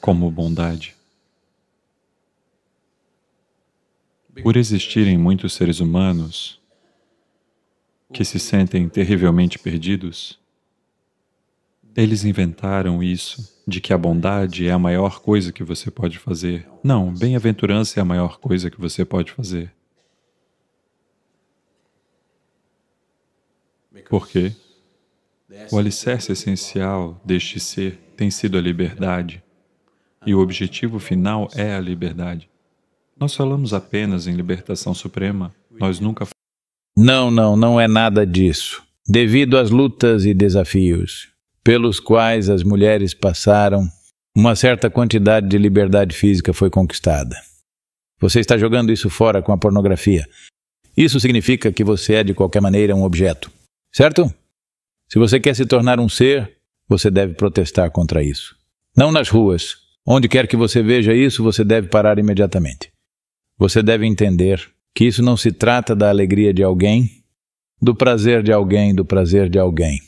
como bondade. Por existirem muitos seres humanos que se sentem terrivelmente perdidos, eles inventaram isso, de que a bondade é a maior coisa que você pode fazer. Não, bem-aventurança é a maior coisa que você pode fazer. Por quê? O alicerce essencial deste ser tem sido a liberdade, e o objetivo final é a liberdade. Nós falamos apenas em libertação suprema, nós nunca Não, não, não é nada disso. Devido às lutas e desafios pelos quais as mulheres passaram, uma certa quantidade de liberdade física foi conquistada. Você está jogando isso fora com a pornografia. Isso significa que você é, de qualquer maneira, um objeto, certo? Se você quer se tornar um ser, você deve protestar contra isso. Não nas ruas. Onde quer que você veja isso, você deve parar imediatamente. Você deve entender que isso não se trata da alegria de alguém, do prazer de alguém, do prazer de alguém.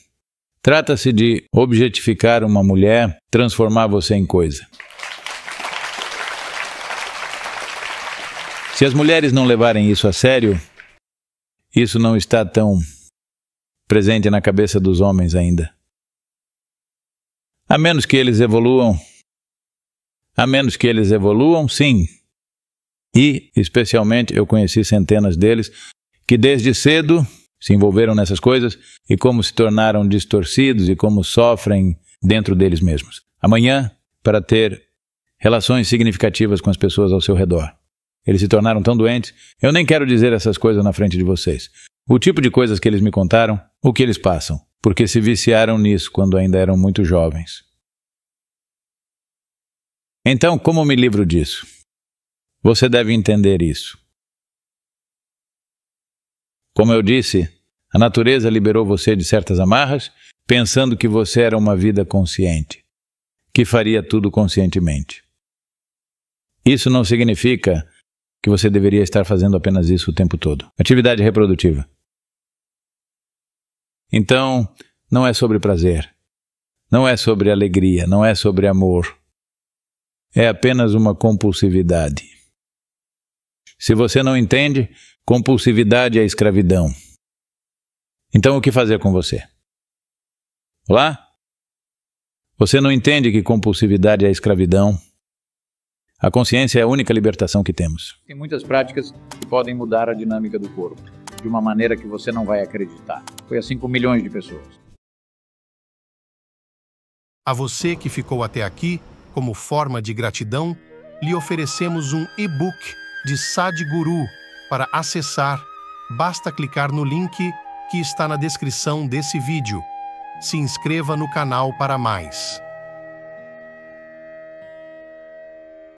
Trata-se de objetificar uma mulher, transformar você em coisa. Se as mulheres não levarem isso a sério, isso não está tão presente na cabeça dos homens ainda. A menos que eles evoluam. A menos que eles evoluam, sim. E, especialmente, eu conheci centenas deles que desde cedo se envolveram nessas coisas e como se tornaram distorcidos e como sofrem dentro deles mesmos. Amanhã, para ter relações significativas com as pessoas ao seu redor. Eles se tornaram tão doentes. Eu nem quero dizer essas coisas na frente de vocês. O tipo de coisas que eles me contaram, o que eles passam, porque se viciaram nisso quando ainda eram muito jovens. Então, como me livro disso? Você deve entender isso. Como eu disse, a natureza liberou você de certas amarras, pensando que você era uma vida consciente, que faria tudo conscientemente. Isso não significa que você deveria estar fazendo apenas isso o tempo todo. Atividade reprodutiva. Então, não é sobre prazer, não é sobre alegria, não é sobre amor. É apenas uma compulsividade. Se você não entende, compulsividade é escravidão. Então, o que fazer com você? Olá? Você não entende que compulsividade é escravidão? A consciência é a única libertação que temos. Tem muitas práticas que podem mudar a dinâmica do corpo de uma maneira que você não vai acreditar. Foi assim com milhões de pessoas. A você que ficou até aqui, como forma de gratidão, lhe oferecemos um e-book de Sadhguru para acessar. Basta clicar no link que está na descrição desse vídeo. Se inscreva no canal para mais.